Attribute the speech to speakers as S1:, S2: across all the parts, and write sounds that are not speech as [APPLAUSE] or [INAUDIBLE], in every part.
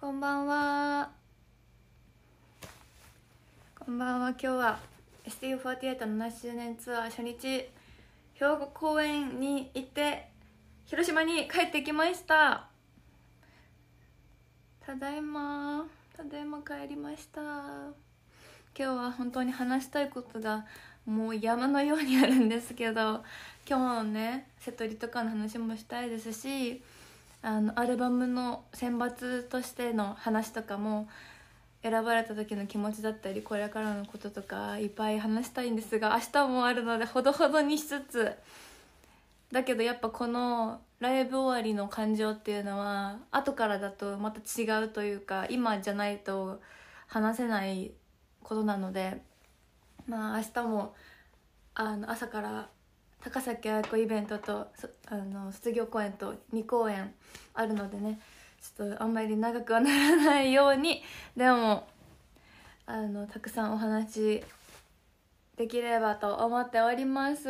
S1: こんばんはこんばんは今日は STU48 の7周年ツアー初日兵庫公園に行って広島に帰ってきましたただいまただいま帰りました今日は本当に話したいことがもう山のようにあるんですけど今日のね瀬戸りとかの話もしたいですしあのアルバムの選抜としての話とかも選ばれた時の気持ちだったりこれからのこととかいっぱい話したいんですが明日もあるのでほどほどにしつつだけどやっぱこのライブ終わりの感情っていうのは後からだとまた違うというか今じゃないと話せないことなのでまあ明日もあの朝から高崎愛子イベントとあの卒業公演と2公演あるのでねちょっとあんまり長くはならないようにでもあのたくさんお話できればと思っております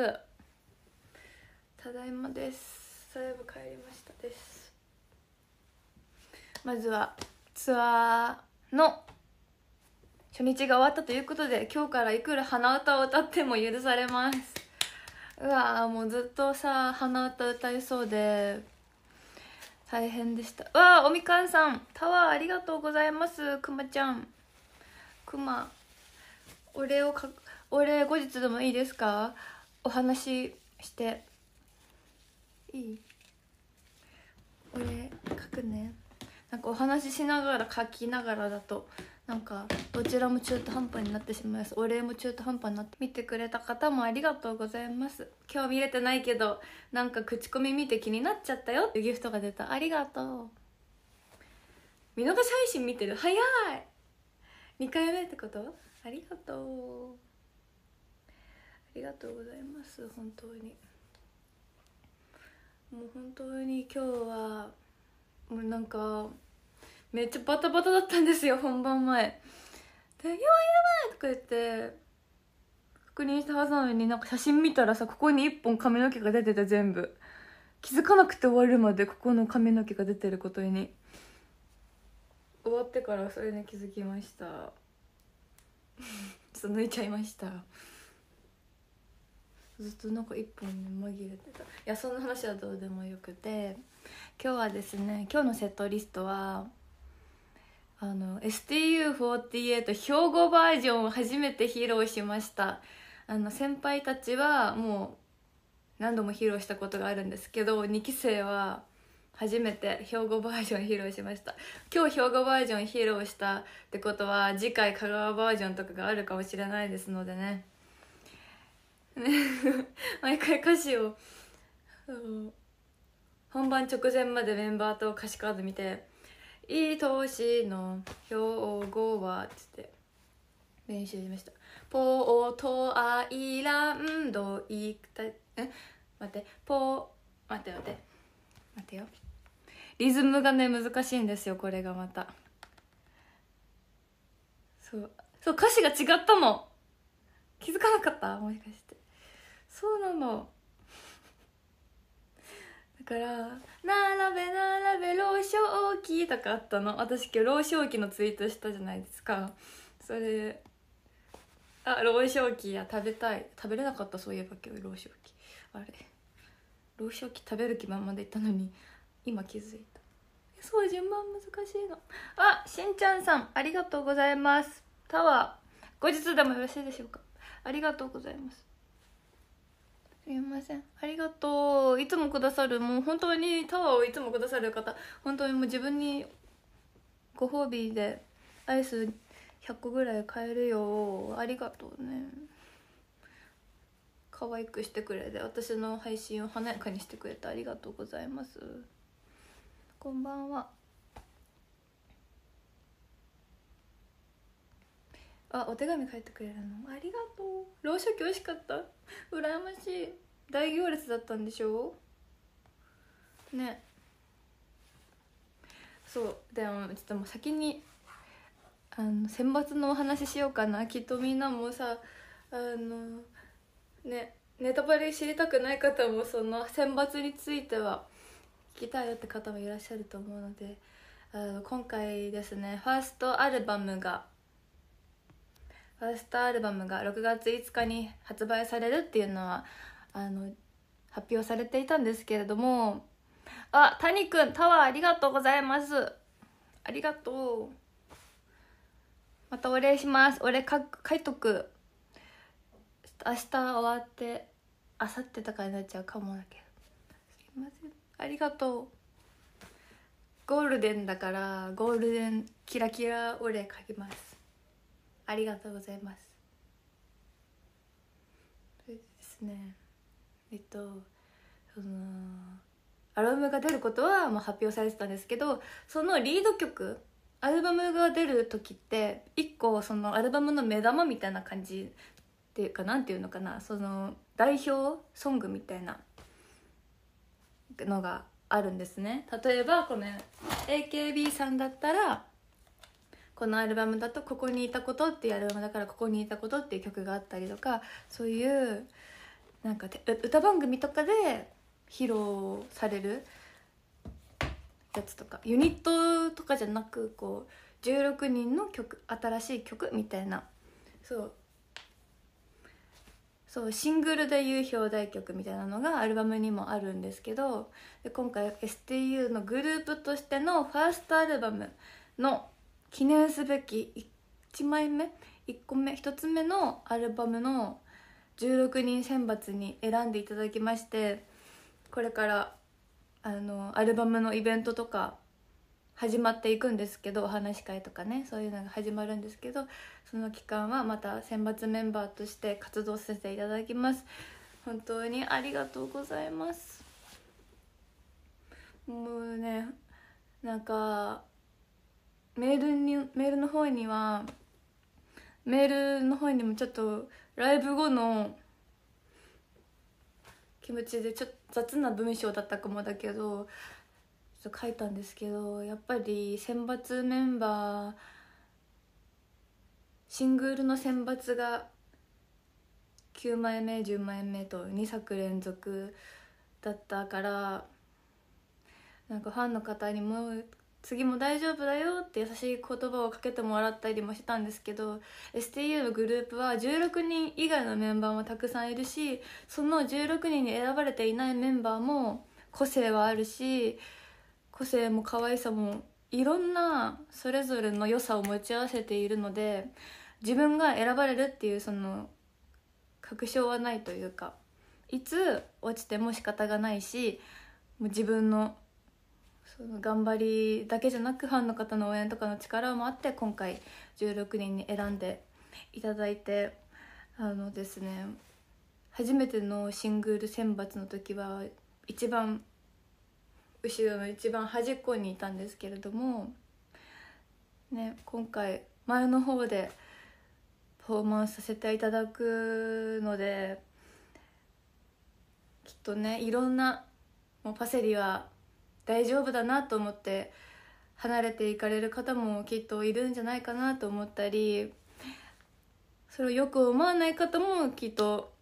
S1: ただいまですそう帰りましたですまずはツアーの初日が終わったということで今日からいくら鼻歌を歌っても許されますうわもうずっとさ鼻歌歌いそうで大変でしたうわおみかんさんタワーありがとうございますくまちゃんくまお礼をかお礼後日でもいいですかお話していいお礼書くねなんかお話ししながら書きながらだとなんかどちらも中途半端になってしまいますお礼も中途半端になって見てくれた方もありがとうございます今日見れてないけどなんか口コミ見て気になっちゃったよってギフトが出たありがとう見逃し配信見てる早い2回目ってことありがとうありがとうございます本当にもう本当に今日はもうなんかめっちゃバタバタだったんですよ本番前で「やばいやばい!」とか言って確認したはずなのになんか写真見たらさここに1本髪の毛が出てて全部気づかなくて終わるまでここの髪の毛が出てることに終わってからそれに気づきました [LAUGHS] ちょっと抜いちゃいましたずっとなんか一本に紛れてたいやそんな話はどうでもよくて今日はですね今日のセットリストはあの STU48 兵庫バージョンを初めて披露しましたあの先輩たちはもう何度も披露したことがあるんですけど2期生は初めて兵庫バージョン披露しました今日兵庫バージョン披露したってことは次回香川バージョンとかがあるかもしれないですのでね [LAUGHS] 毎回歌詞を本番直前までメンバーと歌詞カード見て愛しの標語は」つって練習しました「ポートアイランド行くた」え待ってポー待って待って待ってよリズムがね難しいんですよこれがまたそうそう歌詞が違ったの気づかなかったもしかしてそうなのから「並べ並べ老少期」とかあったの私今日老少期のツイートしたじゃないですかそれあ老少期や食べたい食べれなかったそういえば今日老少期あれ老少期食べる気満々でいたのに今気づいたそう順番難しいのあしんちゃんさんありがとうございますタワー後日でもよろしいでしょうかありがとうございますすみませんありがとういつもくださるもう本当にタワーをいつもくださる方本当にもう自分にご褒美でアイス100個ぐらい買えるよありがとうね可愛くしてくれて私の配信を華やかにしてくれてありがとうございますこんばんはあお手紙書いてくれるのありがとうろう者き美味しかった羨ましい大行列だったんでしょねそうでもちょっともう先にあの選抜のお話ししようかなきっとみんなもさあのねネタバレ知りたくない方もその選抜については聞きたいよって方もいらっしゃると思うのであの今回ですねファーストアルバムがファーストアルバムが6月5日に発売されるっていうのはあの発表されていたんですけれどもあ谷くんタワーありがとうございますありがとうまたお礼します俺か書いとく明日終わってあさってとかになっちゃうかもだけどすいませんありがとうゴールデンだからゴールデンキラキラお礼書きますありがとうございますそれですねえっとそのアルバムが出ることはまあ、発表されてたんですけどそのリード曲アルバムが出る時って一個そのアルバムの目玉みたいな感じっていうかなんていうのかなその代表ソングみたいなのがあるんですね例えばこの AKB さんだったらこのアルバムだと「ここにいたこと」っていうアルバムだから「ここにいたこと」っていう曲があったりとかそういうなんか歌番組とかで披露されるやつとかユニットとかじゃなくこう16人の曲新しい曲みたいなそうそうシングルでいう表題曲みたいなのがアルバムにもあるんですけどで今回 STU のグループとしてのファーストアルバムの記念すべき1枚目1個目1つ目のアルバムの16人選抜に選んでいただきましてこれからあのアルバムのイベントとか始まっていくんですけどお話し会とかねそういうのが始まるんですけどその期間はまた選抜メンバーとして活動させていただきます本当にありがとうございますもうねなんかメールにメールの方にはメールの方にもちょっとライブ後の気持ちでちょっと雑な文章だったかもだけどちょっと書いたんですけどやっぱり選抜メンバーシングルの選抜が9枚目10枚目と2作連続だったからなんかファンの方にも次も大丈夫だよって優しい言葉をかけてもらったりもしてたんですけど STU のグループは16人以外のメンバーもたくさんいるしその16人に選ばれていないメンバーも個性はあるし個性も可愛さもいろんなそれぞれの良さを持ち合わせているので自分が選ばれるっていうその確証はないというかいつ落ちても仕方がないしもう自分のその頑張りだけじゃなくファンの方の応援とかの力もあって今回16人に選んでいただいてあのですね初めてのシングル選抜の時は一番後ろの一番端っこにいたんですけれども、ね、今回前の方でパフォーマンスさせていただくのできっとねいろんなもうパセリは大丈夫だなと思って離れていかれる方もきっといるんじゃないかなと思ったりそれをよく思わない方もきっと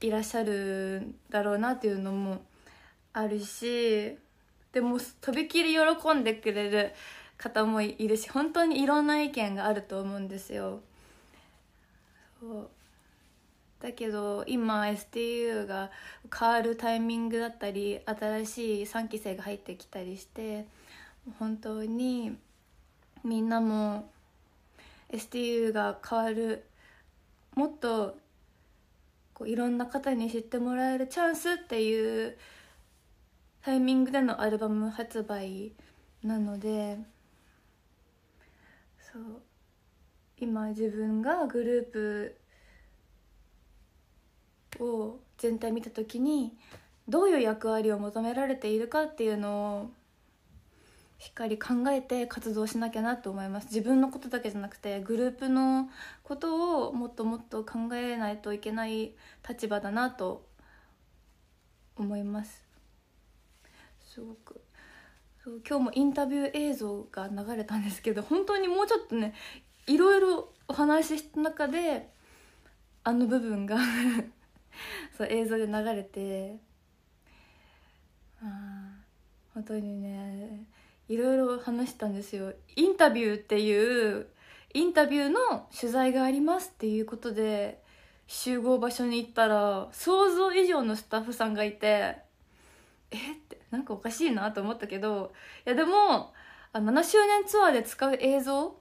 S1: いらっしゃるんだろうなっていうのもあるしでもとびきり喜んでくれる方もいるし本当にいろんな意見があると思うんですよ。そうだけど今 STU が変わるタイミングだったり新しい3期生が入ってきたりして本当にみんなも STU が変わるもっとこういろんな方に知ってもらえるチャンスっていうタイミングでのアルバム発売なのでそう今自分がグループを全体見た時にどういう役割を求められているかっていうのをしっかり考えて活動しなきゃなと思います自分のことだけじゃなくてグループのことをもっともっと考えないといけない立場だなと思いますすごく今日もインタビュー映像が流れたんですけど本当にもうちょっとねいろいろお話しした中であの部分が [LAUGHS] [LAUGHS] そう映像で流れてあ本当にねいろいろ話したんですよインタビューっていうインタビューの取材がありますっていうことで集合場所に行ったら想像以上のスタッフさんがいてえってなんかおかしいなと思ったけどいやでも7周年ツアーで使う映像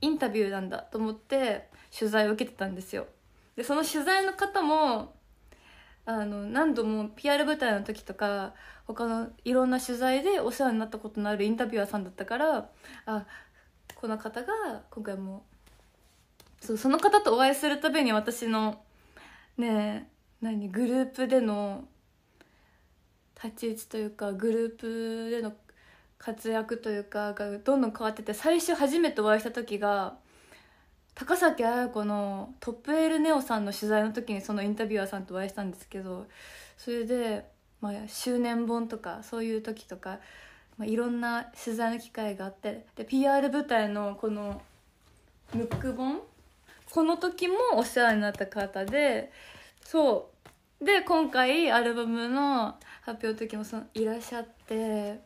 S1: インタビューなんだと思って取材を受けてたんですよでその取材の方もあの何度も PR 舞台の時とか他のいろんな取材でお世話になったことのあるインタビュアーさんだったからあこの方が今回もそうその方とお会いするたびに私のね何グループでの立ち位置というかグループでの活躍というかがどんどん変わってて最初初めてお会いした時が高崎綾子のトップエルネオさんの取材の時にそのインタビュアーさんとお会いしたんですけどそれで、まあ、周年本とかそういう時とか、まあ、いろんな取材の機会があってで PR 舞台のこのムック本この時もお世話になった方でそうで今回アルバムの発表の時もそのいらっしゃって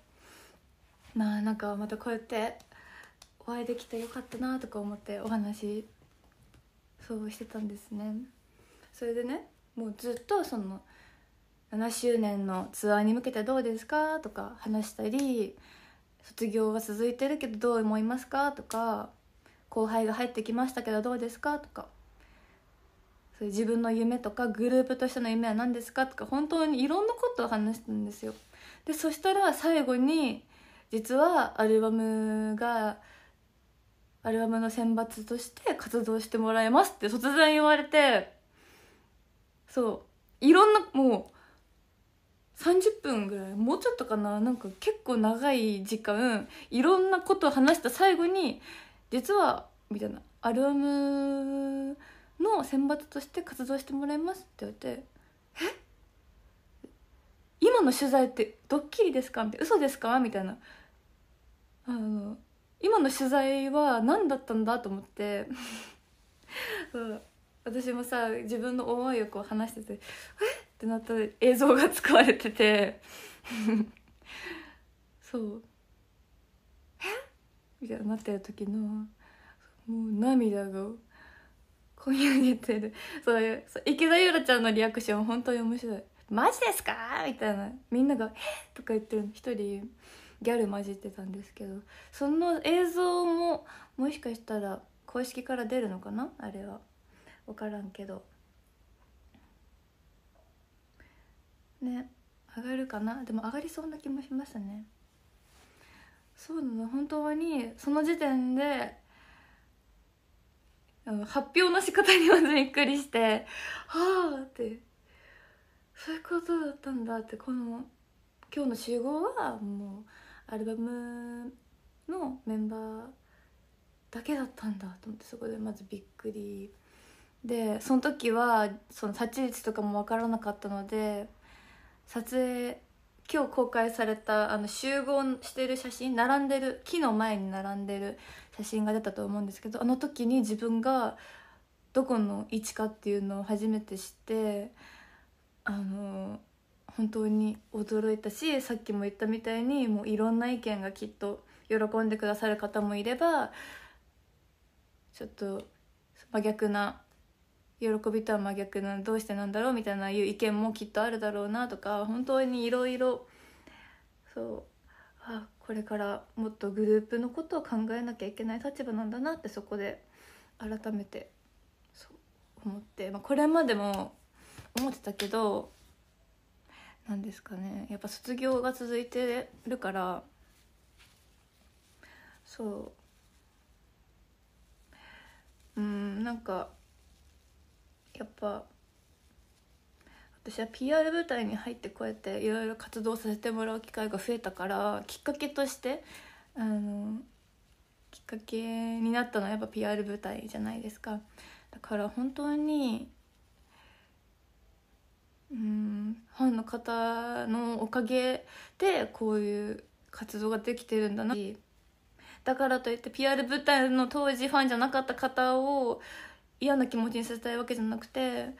S1: まあなんかまたこうやって。お会いできてよかったなとか思ってお話そうしてたんですねそれでねもうずっとその7周年のツアーに向けてどうですかとか話したり卒業が続いてるけどどう思いますかとか後輩が入ってきましたけどどうですかとかそういう自分の夢とかグループとしての夢は何ですかとか本当にいろんなことを話したんですよでそしたら最後に実はアルバムがアルバムの選抜として活動してもらえますって突然言われてそういろんなもう30分ぐらいもうちょっとかななんか結構長い時間いろんなことを話した最後に実はみたいなアルバムの選抜として活動してもらいますって言われて「え今の取材ってドッキリですか?」みたいな「嘘ですか?」みたいなあの今の取材は何だったんだと思ってそう私もさ自分の思いをこう話してて「えっ?」ってなった映像が使
S2: われてて
S1: そう「えみたいになってる時のもう涙がこみ上げてるそういう池田優良ちゃんのリアクション本当に面白い「マジですか?」みたいなみんなが「えっ?」とか言ってるの一人ギャル混じってたんですけどその映像ももしかしたら公式から出るのかなあれは分からんけどね上がるかなでも上がりそうな気もしましたねそうなの本当にその時点で発表の仕方にまずびっくりして「はあ」ってそういうことだったんだってこの今日の集合はもうアルバムのメンバーだけだったんだと思ってそこでまずびっくりでその時はその立ち位置とかも分からなかったので撮影今日公開されたあの集合してる写真並んでる木の前に並んでる写真が出たと思うんですけどあの時に自分がどこの位置かっていうのを初めて知ってあの本当に驚いたしさっきも言ったみたいにもういろんな意見がきっと喜んでくださる方もいればちょっと真逆な喜びとは真逆などうしてなんだろうみたいないう意見もきっとあるだろうなとか本当にいろいろそうあこれからもっとグループのことを考えなきゃいけない立場なんだなってそこで改めてそう思って、まあ、これまでも思ってたけどなんですかねやっぱ卒業が続いてるからそううんなんかやっぱ私は PR 舞台に入ってこうやっていろいろ活動させてもらう機会が増えたからきっかけとしてあのきっかけになったのはやっぱ PR 舞台じゃないですかだから本当にうんファンの方のおかげでこういう活動ができてるんだなだからといって PR 舞台の当時ファンじゃなかった方を嫌な気持ちにさせたいわけじゃなくて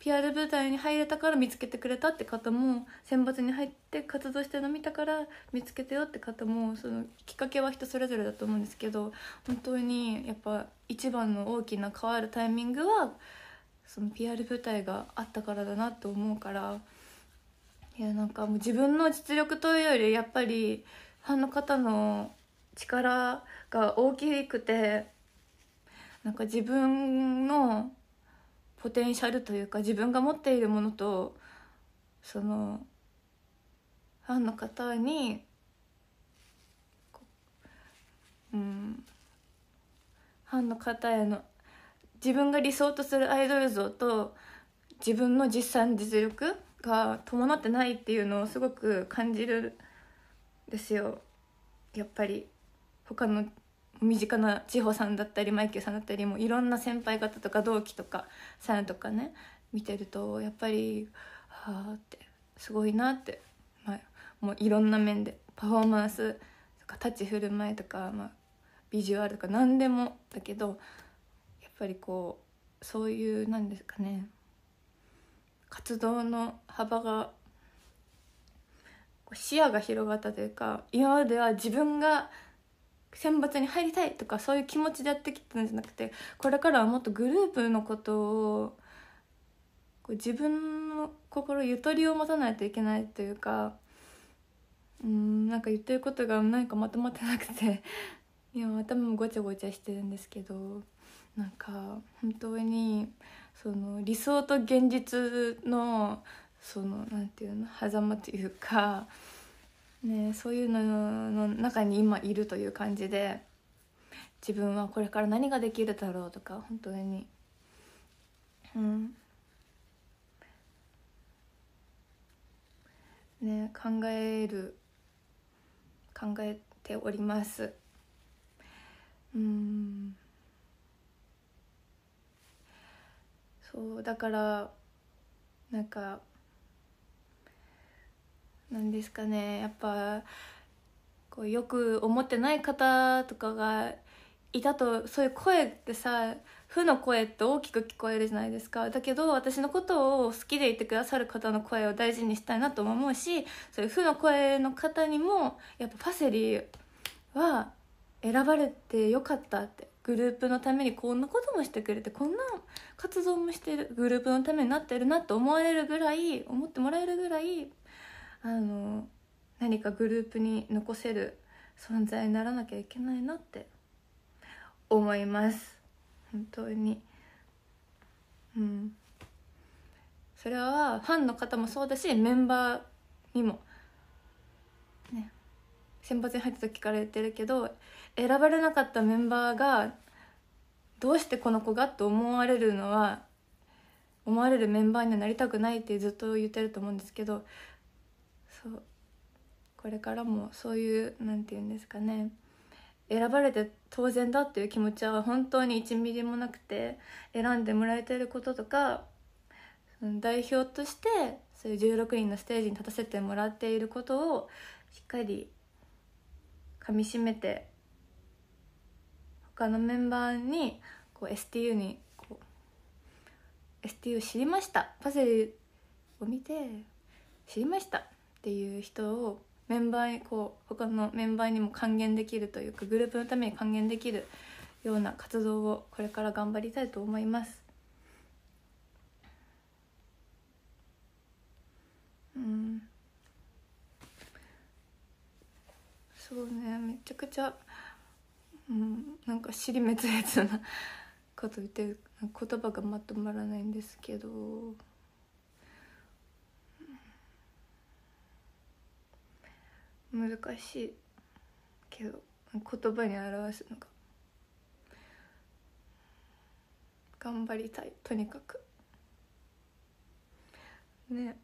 S1: PR 舞台に入れたから見つけてくれたって方も選抜に入って活動してるの見たから見つけてよって方もそのきっかけは人それぞれだと思うんですけど本当にやっぱ一番の大きな変わるタイミングはその PR 舞台があったからだなと思うからいやなんかもう自分の実力というよりやっぱりファンの方の力が大きくてなんか自分のポテンシャルというか自分が持っているものとそのファンの方にうんファンの方への自分が理想とするアイドル像と自分の実際の実力が伴ってないっていうのをすごく感じるですよやっぱり他の身近な千穂さんだったりマイケルさんだったりもいろんな先輩方とか同期とかさんとかね見てるとやっぱりはあってすごいなって、まあ、もういろんな面でパフォーマンスとか立ち振る舞いとか、まあ、ビジュアルとか何でもだけどぱりこうそういう何ですかね活動の幅が視野が広がったというか今までは自分が選抜に入りたいとかそういう気持ちでやってきたんじゃなくてこれからはもっとグループのことを自分の心ゆとりを持たないといけないというかうんなんか言ってることが何かまとまってなくて今頭もごちゃごちゃしてるんですけどなんか本当にその理想と現実のそのなんていうの狭間というか、ね、そういうのの中に今いるという感じで自分はこれから何ができるだろうとか本当にうんね考える考えておりますうんそうだからなんかなんですかねやっぱこうよく思ってない方とかがいたとそういう声ってさ負の声って大きく聞こえるじゃないですかだけど私のことを好きでいてくださる方の声を大事にしたいなとも思うしそういう負の声の方にもやっぱパセリは選ばれてよかったってグループのためにこんなこともしてくれてこんな活動もしてるグループのためになってるなと思われるぐらい思ってもらえるぐらいあの何かグループに残せる存在にならなきゃいけないなって思います本当にうんそれはファンの方もそうだしメンバーにもね選抜に入った時から言ってるけど選ばれなかったメンバーがどうしてこの子がと思われるのは思われるメンバーにはなりたくないってずっと言ってると思うんですけどそうこれからもそういう何て言うんですかね選ばれて当然だっていう気持ちは本当に1ミリもなくて選んでもらえてることとか代表としてそういう16人のステージに立たせてもらっていることをしっかりかみしめて他のメンバーにこう STU にこう STU 知りましたパセリを見て知りましたっていう人をメンバーにこう他のメンバーにも還元できるというかグループのために還元できるような活動をこれから頑張りたいと思います。うんそうねめちゃくちゃうん、なんか尻滅裂なこと言って言葉がまとまらないんですけど。難しいけど言葉に表すのが頑張りたいとにかく
S2: ね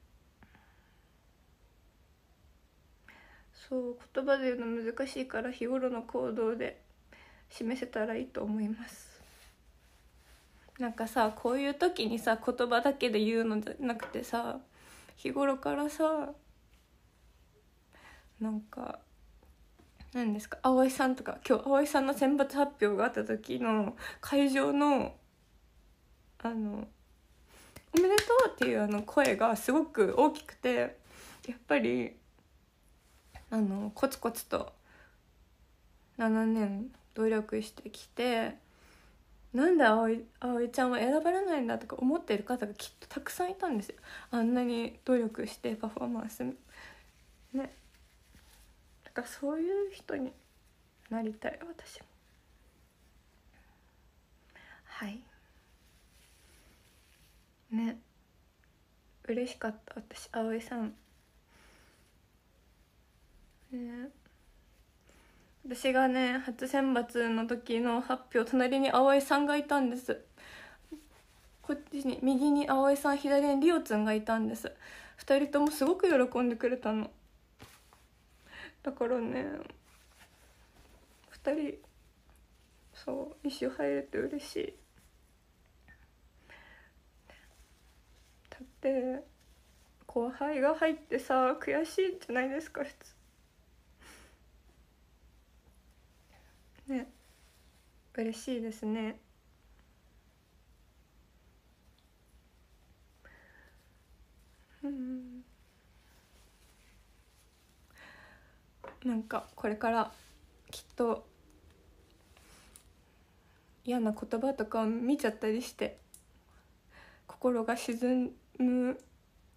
S2: そう言葉で言うの難しいから日頃の行動で示せたらいいと思います
S1: なんかさこういう時にさ言葉だけで言うのじゃなくてさ日頃からさなんか
S2: 何ですか葵さんとか今日葵さんの選抜発表があった時の会場のあの「おめでとう」っていうあの声がすごく大きくてやっぱりあのコツコツと
S1: 7年努力してきてなんで葵葵ちゃんは選ばれないんだとか思ってる方がきっとたくさんいたんですよあん
S2: なに努力してパフォーマンスねだかかそういう人になりたい私もはいね嬉
S1: しかった私葵さんね私がね初選抜の時の発表隣に葵さんが
S2: いたんですこっちに右に葵さん左にりおつんがいたんです2人ともすごく喜んでくれたのだからね2人そう一緒入れて嬉しいだって後輩が入ってさ悔しいじゃないですか普通ね嬉しいですねうんなんかこれからきっと嫌な言葉とかを見ちゃったりして心が沈む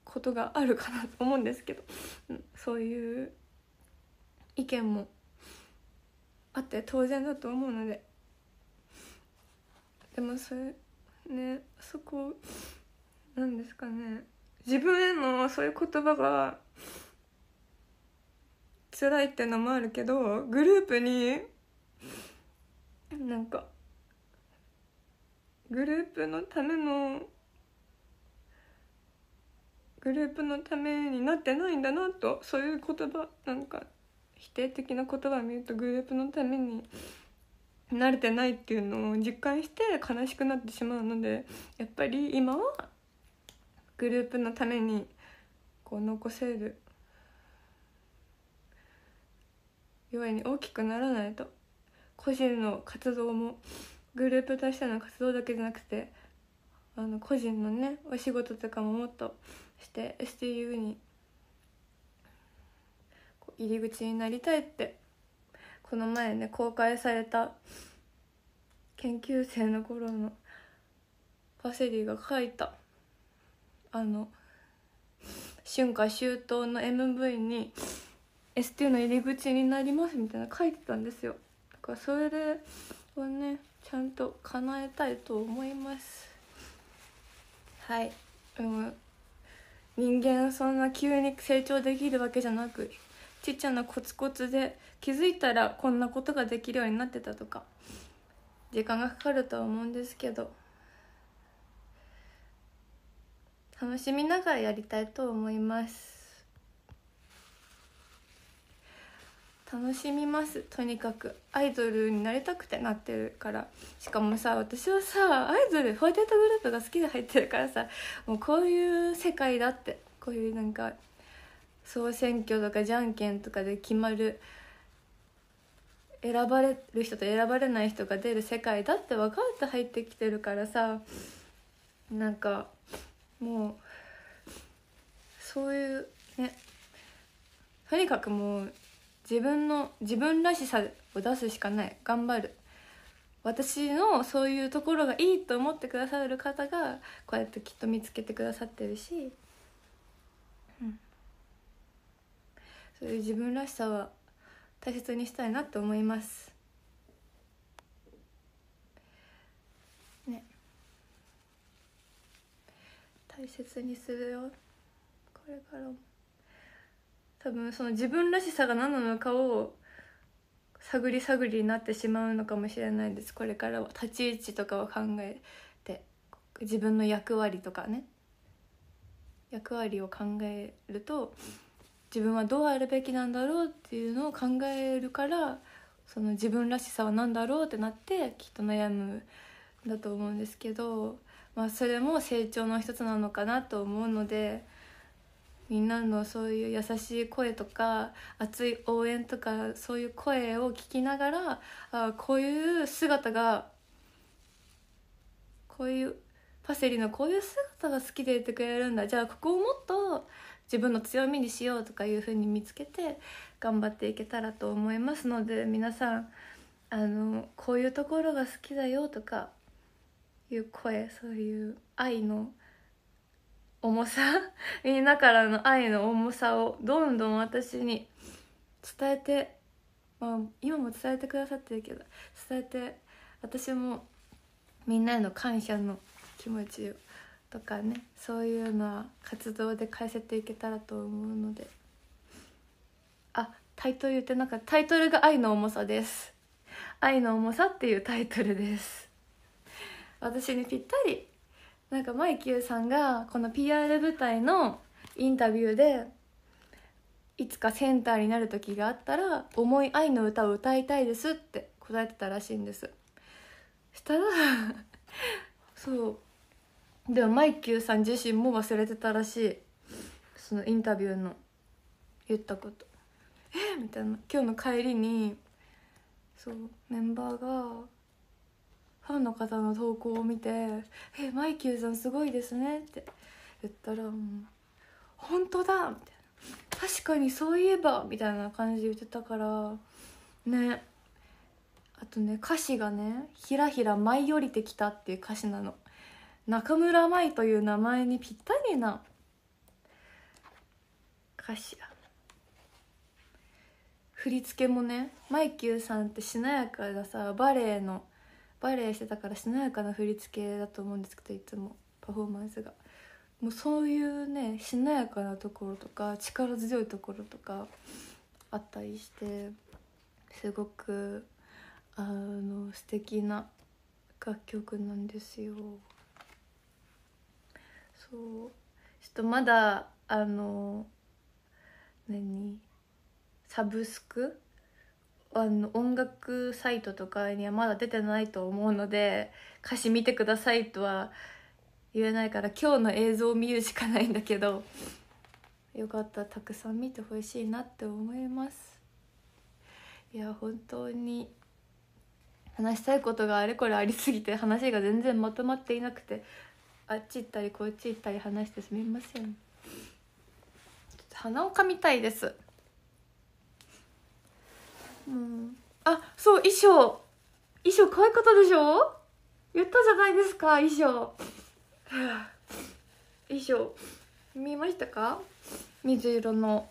S2: ことがあるかなと思うんですけど、そういう意見もあって当然だと思うのででもそれねそこなんですかね自分へのそういう言葉が辛いってのもあるけどグループになんかグループのためのグループのためになってないんだなとそういう言葉なんか否定的な言葉を見るとグループのために慣れてないっていうのを実感して悲しくなってしまうのでやっぱり今はグループのためにこう残せる弱いに大きくならないと個人の活動もグループとしての活動だけじゃなくてあの個人のねお仕事とかももっとし
S1: て STU に入り口になりたいってこの前ね公開された研究生の頃のパセリが書いたあの春夏秋冬の MV に s t u の入り口になりますみたいな書いてたんですよだからそれでをねちゃんと叶えたいと思いますはいうん人間そんな急に成長できるわけじゃなくちっちゃなコツコツで気づいたらこんなことができるようになってたとか時間がかかるとは思うんですけど楽しみながらやりたいと思います楽しみますとにかくアイドルになりたくてなってるからしかもさ私はさアイドル48グループが好きで入ってるからさもうこういう世界だってこういうなんか総選挙とかじゃんけんとかで決まる選ばれる人と選ばれない人が出る世界だって分かって入ってきてるからさなんかもうそういうねとにかくもう自分の自分らしさを出すしかない頑張る私のそういうところがいいと思ってくださる方がこうやってきっと見つけてくださってるしそういう自分らしさは大切にしたいなと思います。ね大切にするよ
S2: これからも
S1: 多分その自分らしさが何なのかを探り探りになってしまうのかもしれないですこれからは立ち位置とかを考えて自分の役割とかね役割を考えると自分はどうあるべきなんだろうっていうのを考えるからその自分らしさは何だろうってなってきっと悩むんだと思うんですけど、まあ、それも成長の一つなのかなと思うのでみんなのそういう優しい声とか熱い応援とかそういう声を聞きながらあこういう姿がこういうパセリのこういう姿が好きでいてくれるんだじゃあここをもっと自分の強みにしようとかいうふうに見つけて頑張っていけたらと思いますので皆さんあのこういうところが好きだよとかいう声そういう愛の重さみん [LAUGHS] なからの愛の重さをどんどん私に伝えて、まあ、今も伝えてくださってるけど伝えて私もみんなへの感謝の気持ちを。とかねそういうのは活動で変えせていけたらと思うのであタイトル言ってなんかタイトルが「愛の重さ」です「愛の重さ」っていうタイトルです私にぴったりなんかマイキューさんがこの PR 舞台のインタビューでいつかセンターになる時があったら「重い愛の歌を歌いたいです」って答えてたらしいんですしたらそうでもマイキューさん自身も忘れてたらしいそのインタビューの言ったこと「えみたいな今日の帰りにそうメンバーがファンの方の投稿を見て「えマイキューさんすごいですね」って言ったらもう「本当だ!」みたいな「確かにそういえば!」みたいな感じで言ってたからねあとね歌詞がね「ひらひら舞い降りてきた」っていう歌詞なの中村舞という名前にぴったりな歌詞だ振り付けもねマイキューさんってしなやかなさバレエのバレエしてたからしなやかな振り付けだと思うんですけどいつもパフォーマンスがもうそういうねしなやかなところとか力強いところとかあったりしてすごくあの素敵な楽曲なんですよ。そうちょっとまだあの何サブスクあの音楽サイトとかにはまだ出てないと思うので歌詞見てくださいとは言えないから今日の映像を見るしかないんだけどよかったらたくさん見てほしいなって思いますいや本当に話したいことがあれこれありすぎて話が全然まとまっていなくてあっち行ったりこっち行ったり話してすみません鼻をかみたいですうんあそう衣装衣装可愛かったでしょ言ったじゃないですか衣装衣装見ましたか水色の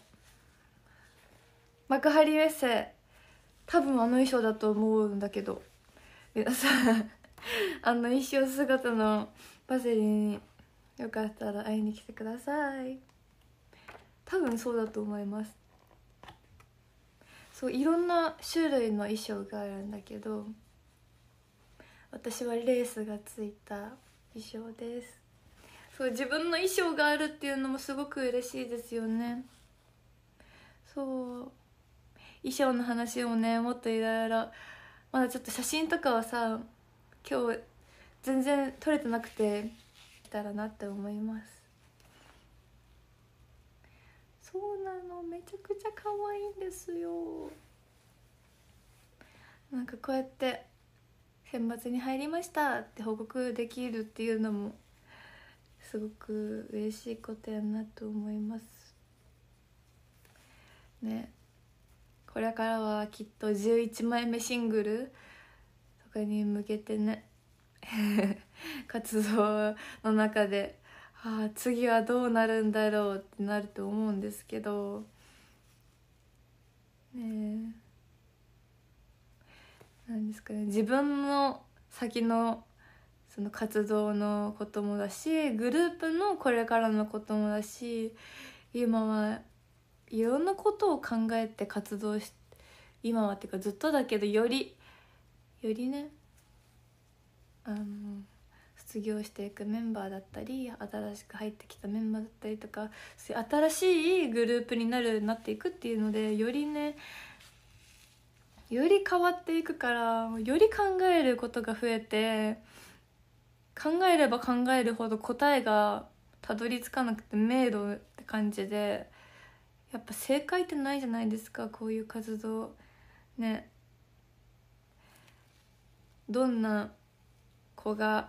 S1: 幕張メッセ多分あの衣装だと思うんだけど皆さんあの衣装姿のパセリによかったら会いに来てください多分そうだと思いますそういろんな種類の衣装があるんだけど私はレースがついた衣装ですそう自分の衣装があるっていうのもすごく嬉しいですよねそう衣装の話もねもっといろいろまだちょっと写真とかはさ今日全然取れてなくてたらなって思いますそうなのめちゃくちゃ可愛いんですよなんかこうやって選抜に入りましたって報告できるっていうのもすごく嬉しいことやなと思いますねこれからはきっと11枚目シングルとかに向けてね [LAUGHS] 活動の中で、ああ次はどうなるんだろうってなると思うんですけどねなんですかね自分の先のその活動のこともだしグループのこれからのこともだし今はいろんなことを考えて活動し今はっていうかずっとだけどよりよりねあの卒業していくメンバーだったり新しく入ってきたメンバーだったりとか新しいグループになるなっていくっていうのでよりねより変わっていくからより考えることが増えて考えれば考えるほど答えがたどり着かなくて迷路って感じでやっぱ正解ってないじゃないですかこういう活動ねどんな子が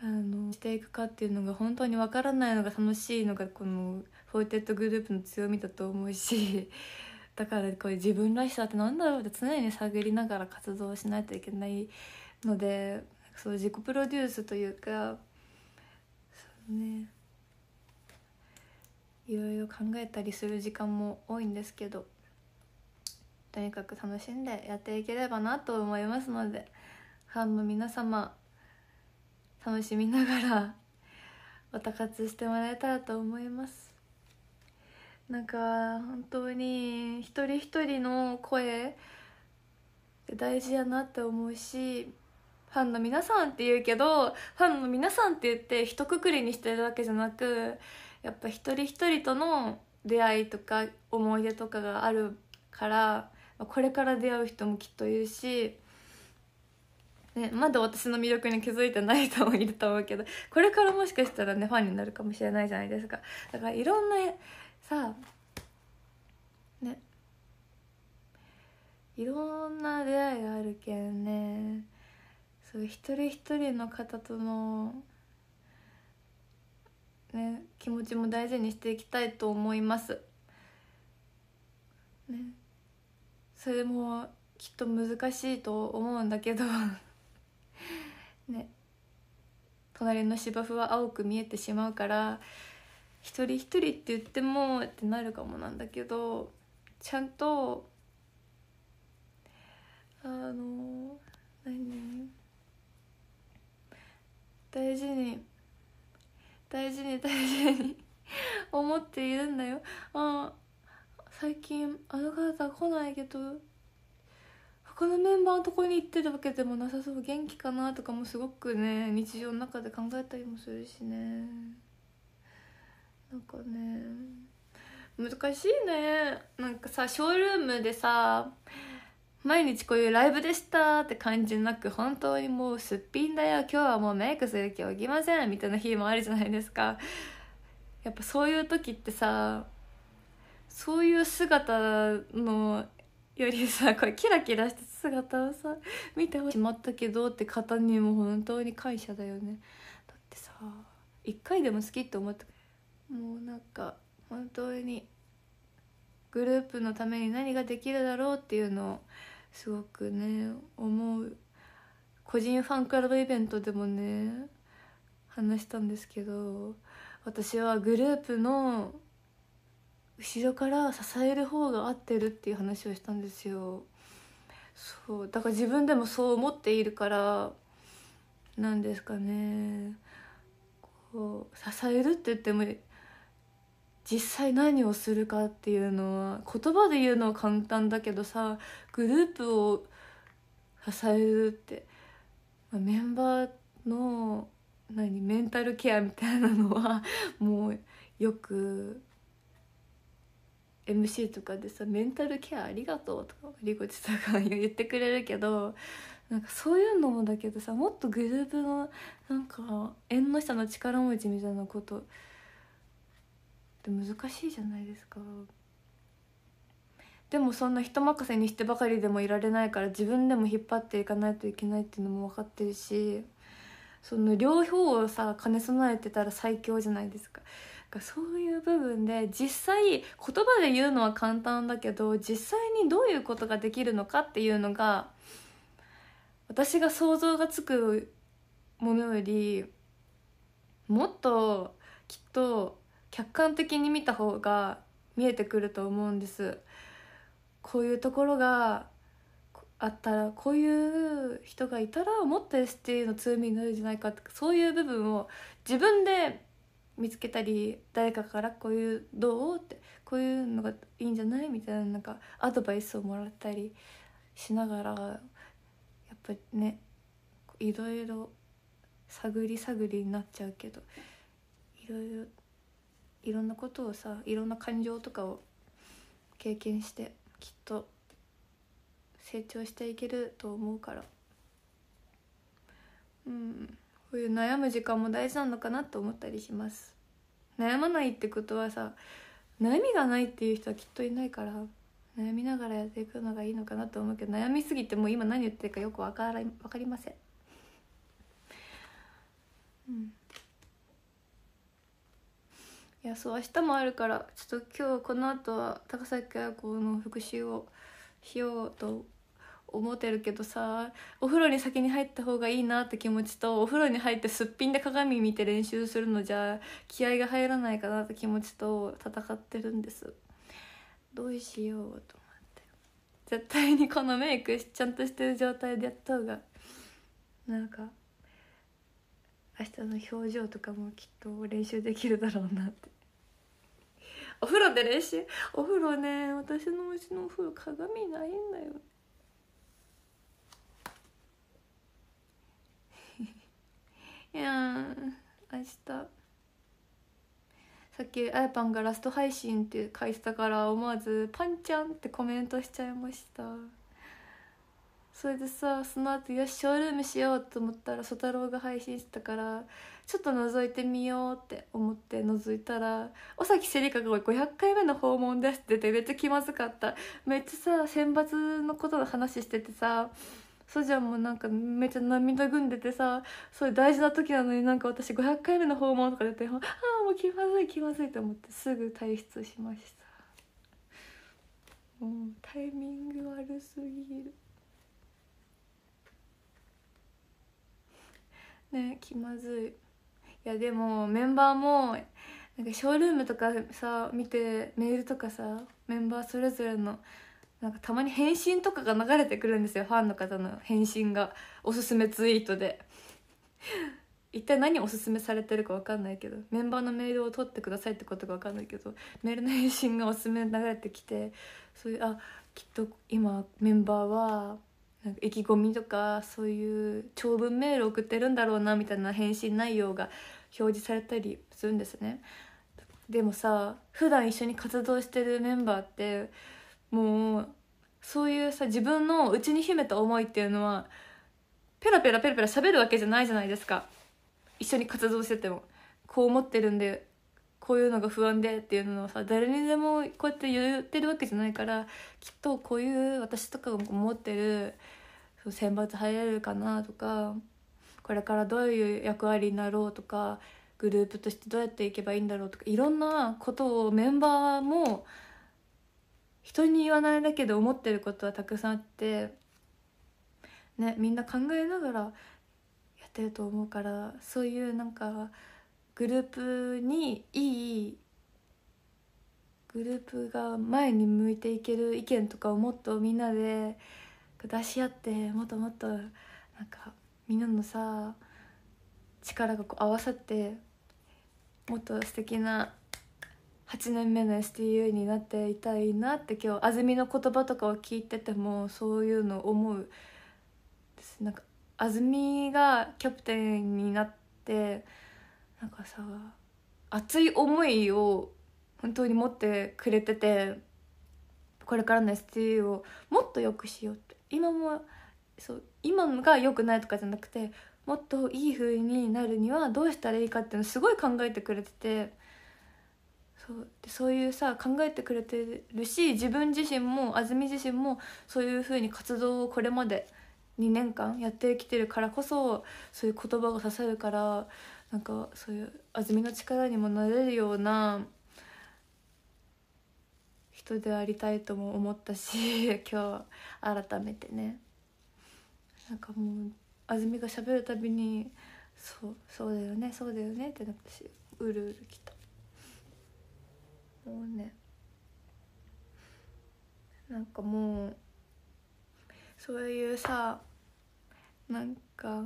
S1: あのしていくかっていうのが本当に分からないのが楽しいのがこのフォーテッドグループの強みだと思うし [LAUGHS] だからこれ自分らしさって何だろうって常に探りながら活動しないといけないのでそう自己プロデュースというかそうねいろいろ考えたりする時間も多いんですけどとにかく楽しんでやっていければなと思いますので。ファンの皆様楽しみながらおたかつしてもらえたらと思いますなんか本当に一人一人の声大事やなって思うしファンの皆さんって言うけどファンの皆さんって言って一括りにしてるわけじゃなくやっぱ一人一人との出会いとか思い出とかがあるからこれから出会う人もきっといるしね、まだ私の魅力に気づいてない人もいると思うけど [LAUGHS] これからもしかしたらねファンになるかもしれないじゃないですかだからいろんなさねいろんな出会いがあるけんねそう一人一人の方とのね気持ちも大事にしていきたいと思います。ね、それもきっと難しいと思うんだけど [LAUGHS] 隣の芝生は青く見えてしまうから一人一人って言ってもってなるかもなんだけどちゃんとあの何大事に大事に大事に思っているんだよあ最近あの方来ないけどのメンバーのところに行ってたわけでもなさそう元気かなとかもすごくね日常の中で考えたりもするしねなんかね難しいねなんかさショールームでさ毎日こういうライブでしたって感じなく本当にもうすっぴんだよ今日はもうメイクする気起きませんみたいな日もあるじゃないですかやっぱそういう時ってさそういう姿のよりさこれキラキラした姿をさ見てしまったけどって方にも本当に感謝だよねだってさ一回でも好きって思ったもうなんか本当にグループのために何ができるだろうっていうのをすごくね思う個人ファンクラブイベントでもね話したんですけど私はグループの後ろから支える方が合ってるっていう話をしたんですよそうだから自分でもそう思っているからなんですかねこう支えるって言っても実際何をするかっていうのは言葉で言うのは簡単だけどさグループを支えるって、まあ、メンバーの何メンタルケアみたいなのはもうよく MC とかでさ「メンタルケアありがとう」とかりこちさんが言ってくれるけどなんかそういうのもだけどさもっとグループのなんか縁の下の力持ちみたいなことって難しいじゃないですか。でもそんな人任せにしてばかりでもいられないから自分でも引っ張っていかないといけないっていうのも分かってるしその両方をさ兼ね備えてたら最強じゃないですか。かそういう部分で実際言葉で言うのは簡単だけど実際にどういうことができるのかっていうのが私が想像がつくものよりもっときっと客観的に見た方が見えてくると思うんです。こういうところがあったらこういう人がいたらもっと ST の強みになるんじゃないかってそういう部分を自分で見つけたり誰かからこういう「どう?」ってこういうのがいいんじゃないみたいななんかアドバイスをもらったりしながらやっぱねいろいろ探り探りになっちゃうけどいろいろいろんなことをさいろんな感情とかを経験してきっと成長していけると思うからうん。こういう悩む時間も大事なのかなと思ったりします悩まないってことはさ悩みがないっていう人はきっといないから悩みながらやっていくのがいいのかなと思うけど悩みすぎてもう今何言ってるかよく分から分かりませんうんいやそう明日もあるからちょっと今日この後は高崎綾子の復習をしようと思ってるけどさお風呂に先に入った方がいいなって気持ちとお風呂に入ってすっぴんで鏡見て練習するのじゃ気合が入らないかなって気持ちと戦ってるんですどうしようと思って絶対にこのメイクちゃんとしてる状態でやった方がなんか明日の表情とかもきっと練習できるだろうなってお風呂で練習お風呂ね私のうちのお風呂鏡ないんだよねいや明日さっきあやぱんがラスト配信って書いてたから思わず「パンちゃん」ってコメントしちゃいましたそれでさその後よしショールームしようと思ったらソタロウが配信してたからちょっと覗いてみようって思って覗いたら尾崎せりかが500回目の訪問ですっててめっちゃ気まずかっためっちゃさ選抜のことの話しててさソジャンもなんかめっちゃ涙ぐんでてさそういう大事な時なのになんか私500回目の訪問とか出てああもう気まずい気まずいと思ってすぐ退出しました
S2: もうタイミング悪すぎる
S1: ね気まずいいやでもメンバーもなんかショールームとかさ見てメールとかさメンバーそれぞれのなんかたまに返信とかが流れてくるんですよファンの方の返信がおすすめツイートで一体何おすすめされてるか分かんないけどメンバーのメールを取ってくださいってことが分かんないけどメールの返信がおすすめ流れてきてそういうあきっと今メンバーはなんか意気込みとかそういう長文メール送ってるんだろうなみたいな返信内容が表示されたりするんですね。でもさ普段一緒に活動してるメンバーってもうそういうさ自分の内に秘めた思いっていうのはペラペラペラペラ喋るわけじゃないじゃないですか一緒に活動しててもこう思ってるんでこういうのが不安でっていうのをさ誰にでもこうやって言ってるわけじゃないからきっとこういう私とかが思ってる選抜入れるかなとかこれからどういう役割になろうとかグループとしてどうやっていけばいいんだろうとかいろんなことをメンバーも人に言わないだけで思ってることはたくさんあって、ね、みんな考えながらやってると思うからそういうなんかグループにいいグループが前に向いていける意見とかをもっとみんなで出し合ってもっともっとなんかみんなのさ力がこう合わさってもっと素敵な8年目の STU になっていたいなって今日安住の言葉とかを聞いててもそういうのを思うなんか安住がキャプテンになってなんかさ熱い思いを本当に持ってくれててこれからの STU をもっと良くしようって今もそう今が良くないとかじゃなくてもっといい風になるにはどうしたらいいかっていうのすごい考えてくれてて。そうでそういうさ考えてくれてるし自分自身も安住自身もそういうふうに活動をこれまで2年間やってきてるからこそそういう言葉が刺さるからなんかそういう安住の力にもなれるような人でありたいとも思ったし [LAUGHS] 今日改めてねなんかもう安住が喋るたびに「そうそうだよねそうだよね」ってなったしうるうる来た。もうねなんかもうそういうさなんか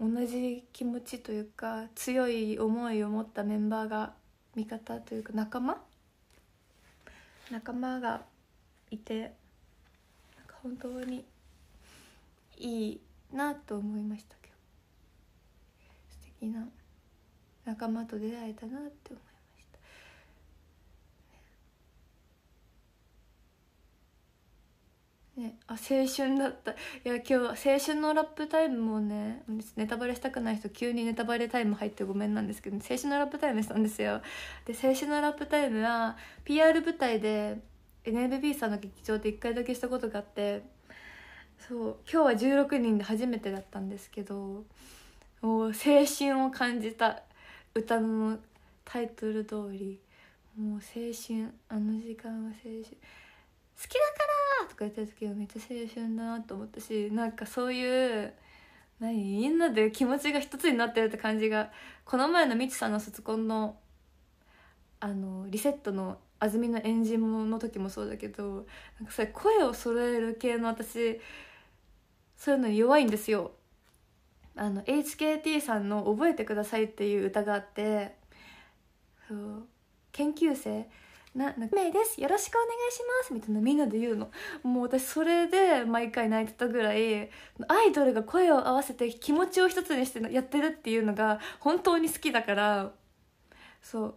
S1: 同じ気持ちというか強い思いを持ったメンバーが味方というか仲間仲間がいてか本当にいいなと思いましたけど素敵な仲間と出会えたなって思う。ね、あ青春だったいや今日青春のラップタイムもねネタバレしたくない人急にネタバレタイム入ってごめんなんですけど、青春のラップタイムしたんですよで青春のラップタイムは PR 舞台で NMB さんの劇場で1回だけしたことがあってそう今日は16人で初めてだったんですけどもう青春を感じた歌のタイトル通りもう青春あの時間は青春好きだからとか言ってる時はめっちゃ青春だなと思ったしなんかそういう何みんなで気持ちが一つになってるって感じがこの前のみちさんの卒コンのあのリセットの安住のエンジンの時もそうだけどなんかそれ声を揃える系の私そういうの弱いんですよ。あの HKT さんの「覚えてください」っていう歌があってそう研究生なめですよろしくお願いします」みたいなみんなで言うのもう私それで毎回泣いてたぐらいアイドルが声を合わせて気持ちを一つにしてやってるっていうのが本当に好きだからそう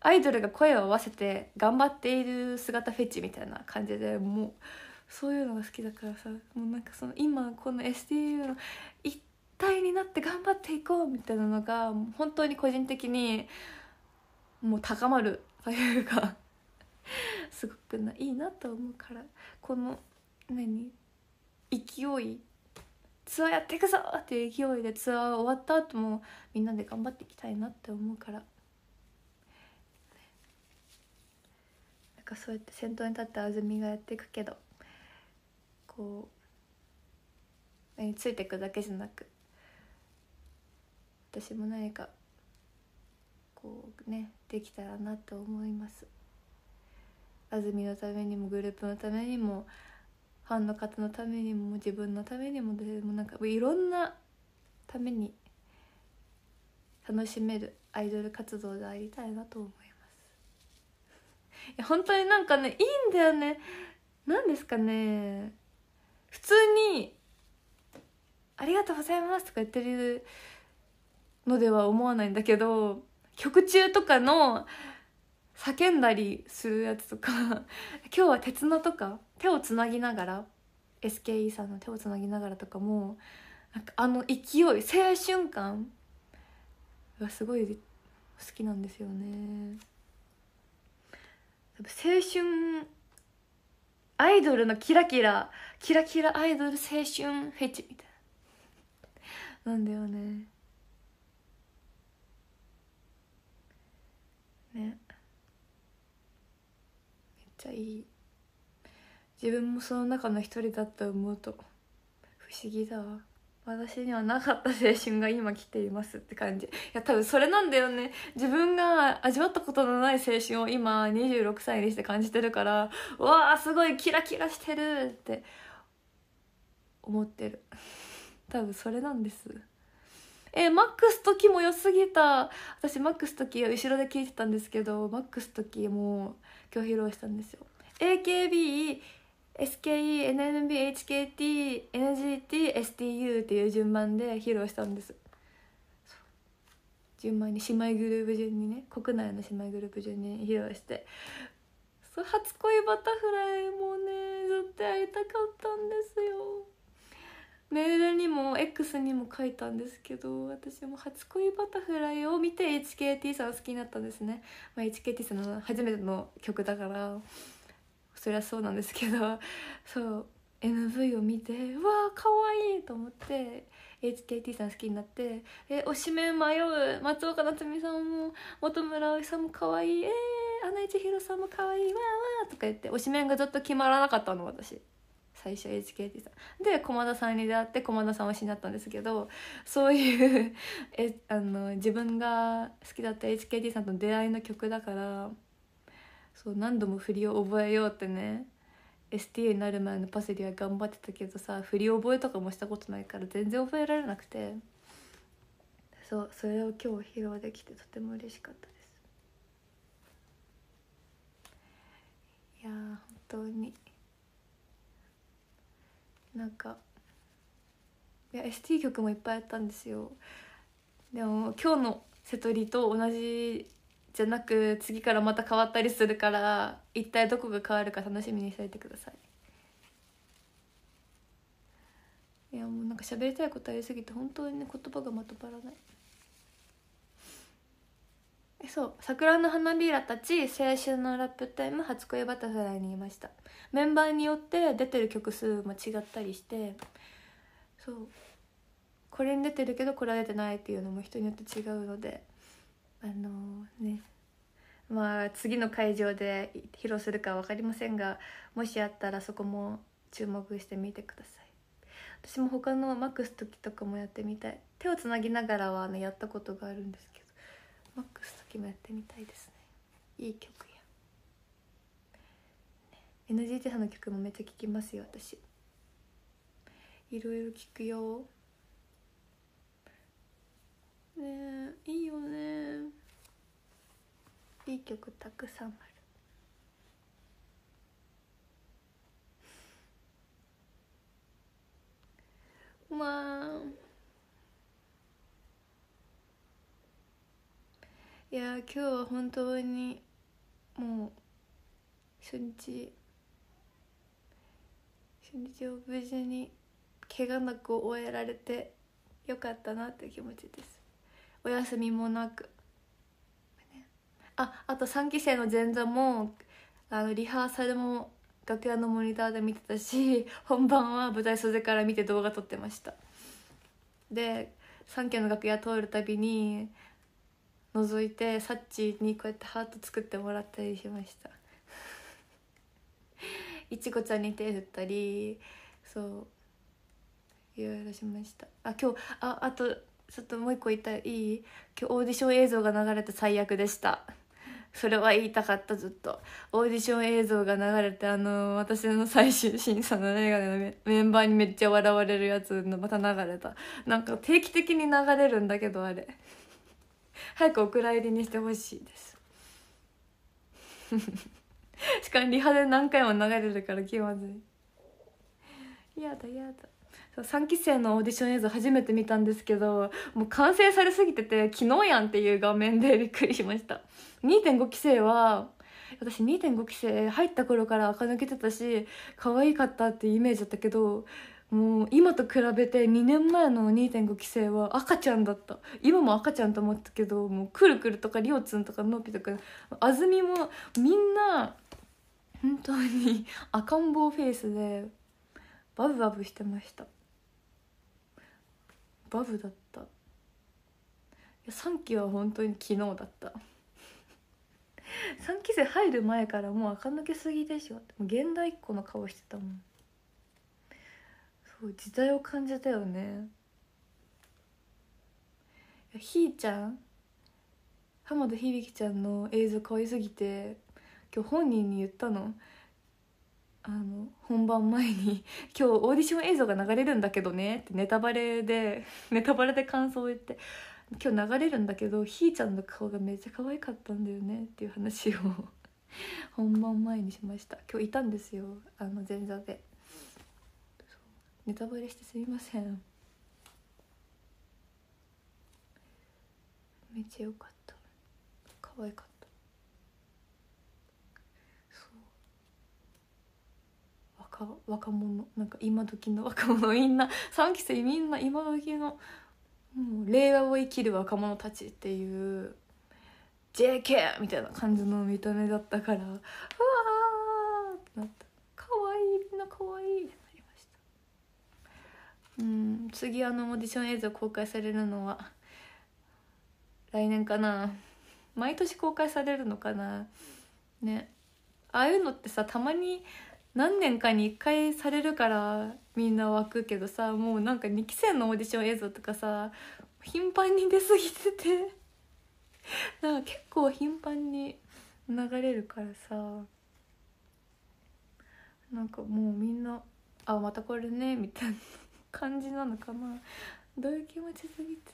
S1: アイドルが声を合わせて頑張っている姿フェチみたいな感じでもうそういうのが好きだからさもうなんかその今この STU の一体になって頑張っていこうみたいなのが本当に個人的にもう高まるというか。[LAUGHS] すごくないいなと思うからこの何勢いツアーやっていくぞっていう勢いでツアー終わった後もみんなで頑張っていきたいなって思うからなんかそうやって先頭に立ったあずみがやっていくけどこう何ついていくだけじゃなく私も何かこうねできたらなと思います。安住のためにもグループのためにもファンの方のためにも自分のためにもでもなんかいろんなために楽しめるアイドル活動でありたいなと思いますいや本当になんかねいいんだよね何ですかね普通に「ありがとうございます」とか言ってるのでは思わないんだけど曲中とかの叫んだりするやつとか [LAUGHS] 今日は鉄のとか手をつなぎながら SKE さんの手をつなぎながらとかもなんかあの勢い青春感がすごい好きなんですよね。青春アイドルのキラキラキラキラアイドル青春フェチみたいななんだよねちゃいい自分もその中の一人だと思うと不思議だわ私にはなかった青春が今来ていますって感じいや多分それなんだよね自分が味わったことのない青春を今26歳にして感じてるからわあすごいキラキラしてるって思ってる多分それなんですえー、マックス時も良すぎた私マックス時後ろで聞いてたんですけどマックス時もう今日披露したんですよ AKB SKE、NMB、HKT、NGT、STU っていう順番で披露したんです順番に姉妹グループ順にね国内の姉妹グループ順に披露してそう初恋バタフライもねずっと会いたかったんですよメールにも X にも書いたんですけど私も「初恋バタフライ」を見て HKT さん好きになったんですね、まあ、HKT さんの初めての曲だからそりゃそうなんですけどそう MV を見てうわーかわいいと思って HKT さん好きになってえ推しメン迷う松岡夏美さんも本村葵さんもかわいいえー、穴井千尋さんもかわいいわーわーとか言って推しメンがずっと決まらなかったの私最初 HKT さんで駒田さんに出会って駒田さん推しになったんですけどそういう [LAUGHS] えあの自分が好きだった HKT さんとの出会いの曲だからそう何度も振りを覚えようってね STA になる前のパセリは頑張ってたけどさ振り覚えとかもしたことないから全然覚えられなくてそうそれを今日披露できてとても嬉しかったですいや本当になんかいや ST 曲もいっぱいあったんですよでも今日の瀬戸りと同じじゃなく次からまた変わったりするから一体どこが変わるか楽しみにしていてくださいいやもうなんか喋りたいことありすぎて本当にね言葉がまとまらないそう桜の花びらたち青春のラップタイム初恋バタフライにいましたメンバーによって出てる曲数も違ったりしてそうこれに出てるけどこれは出てないっていうのも人によって違うのであのー、ねまあ次の会場で披露するか分かりませんがもしあったらそこも注目してみてください私も他のマックス時とかもやってみたい手をつなぎながらはねやったことがあるんですけどマックス時もやってみたいですねいい曲や、ね、NGT さんの曲もめっちゃ聴きますよ私いろいろ聴くよねいいよねいい曲たくさんあるまあいや今日は本当にもう初日初日を無事に怪我なく終えられてよかったなって気持ちですお休みもなくああと3期生の前座もあのリハーサルも楽屋のモニターで見てたし [LAUGHS] 本番は舞台袖から見て動画撮ってましたで3期の楽屋通るたびに覗いてサッチにこうやってハート作ってもらったりしました [LAUGHS] いちこちゃんに手振ったりそういろいろしましたあ今日ああとちょっともう一個言ったいい今日オーディション映像が流れて最悪でしたそれは言いたかったずっとオーディション映像が流れてあの私の最終審査の映画のメンバーにめっちゃ笑われるやつのまた流れたなんか定期的に流れるんだけどあれ [LAUGHS] 早くお蔵入りにしてほしいです [LAUGHS] しかもリハで何回も流れるから気まずいやだやだ3期生のオーディション映像初めて見たんですけどもう完成されすぎてて昨日やんっていう画面でびっくりしました2.5期生は私2.5期生入った頃から垢抜けてたし可愛かったっていうイメージだったけどもう今と比べて2年前の2.5期生は赤ちゃんだった今も赤ちゃんと思ったけどもうくるくるとかりょうつんとかのぴとかあずみもみんな本当に赤ん坊フェイスでバブバブしてましたバブだったいや3期は本当に昨日だった3期生入る前からもう垢抜けすぎでしょ現代っ子の顔してたもんそう時代を感じたよねひーちゃん浜田響ちゃんの映像可愛すぎて今日本人に言ったのあの本番前に「今日オーディション映像が流れるんだけどね」ってネタバレでネタバレで感想を言って「今日流れるんだけどひーちゃんの顔がめっちゃ可愛かったんだよね」っていう話を本番前にしました今日いたんですよあの前座で。ネタバレしてすみませんめっちゃ良かった可愛かったそう若若者なんか今時の若者みんな3 [LAUGHS] 期生みんな今時のもう令和を生きる若者たちっていう JK みたいな感じの見た目だったからうわうん次あのオーディション映像公開されるのは来年かな毎年公開されるのかなねああいうのってさたまに何年かに1回されるからみんな湧くけどさもうなんか2期生のオーディション映像とかさ頻繁に出過ぎてて [LAUGHS] なんか結構頻繁に流れるからさなんかもうみんな「あまたこれね」みたいな感じなのかなどういう気持ちすぎて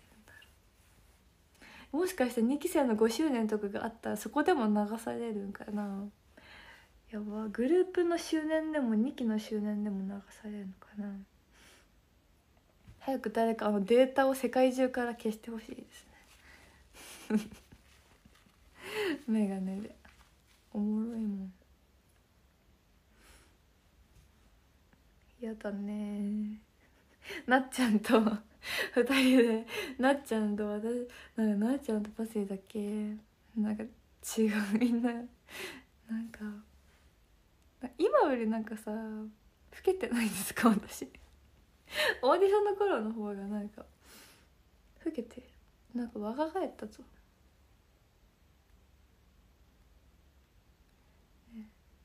S1: もしかして2期生の5周年とかがあったらそこでも流されるんかなやばグループの周年でも2期の周年でも流されるのかな早く誰かあのデータを世界中から消してほしいですね [LAUGHS] メガネでおもろいもん嫌だねなっちゃんと2 [LAUGHS] 人でなっちゃんと私なんかなっちゃんとパセリだけなんか違うみんななんか今よりなんかさ老けてないんですか私オーディションの頃の方がなんか老けてなんか若返ったぞ、ね、[LAUGHS]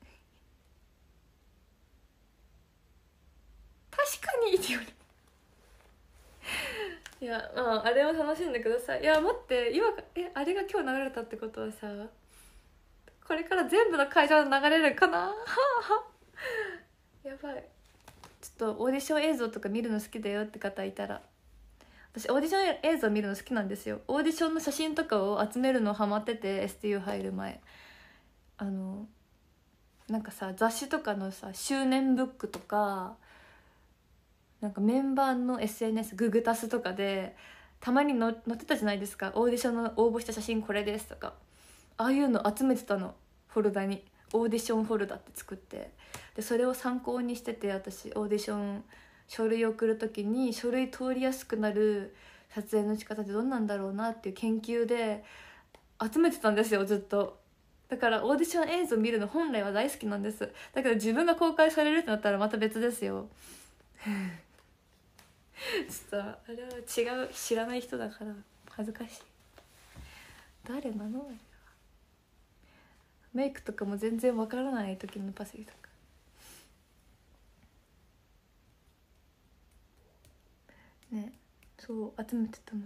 S1: 確かにいい言わいやまああれを楽しんでくださいいや待って今えあれが今日流れたってことはさこれから全部の会場で流れるかな [LAUGHS] やばいちょっとオーディション映像とか見るの好きだよって方いたら私オーディション映像見るの好きなんですよオーディションの写真とかを集めるのハマってて STU 入る前あのなんかさ雑誌とかのさ周年ブックとかなんかメンバーの SNS ググタスとかでたまに載ってたじゃないですかオーディションの応募した写真これですとかああいうの集めてたのフォルダにオーディションフォルダって作ってでそれを参考にしてて私オーディション書類送る時に書類通りやすくなる撮影の仕方ってどんなんだろうなっていう研究で集めてたんですよずっとだからオーディション映像見るの本来は大好きなんですだけど自分が公開されるってなったらまた別ですよ [LAUGHS] [LAUGHS] ちょっとあれは違う知らない人だから恥ずかしい誰なのメイクとかも全然わからない時のパセリとかねそう集めてたの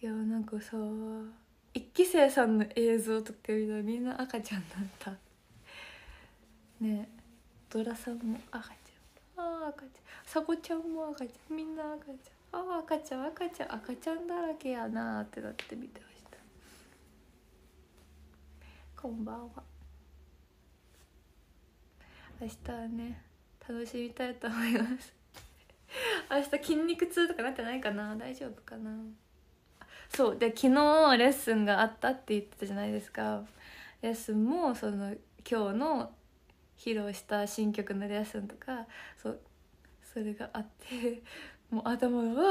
S1: いやなんかさ一期生さんの映像とか見たらみんな赤ちゃんだったねドラさんも赤ちゃんあ赤ちゃんサボちゃんも赤ちゃんみんな赤ちゃんあ赤ちゃん赤ちゃん赤ちゃんだらけやなってなって見てましたこんばんは明日はね楽しみたいと思います明日筋肉痛とかなってないかな大丈夫かなそうで昨日レッスンがあったって言ってたじゃないですかレッスンもその今日の披露した新曲のレッスンとかそうそれがあって [LAUGHS] もう頭が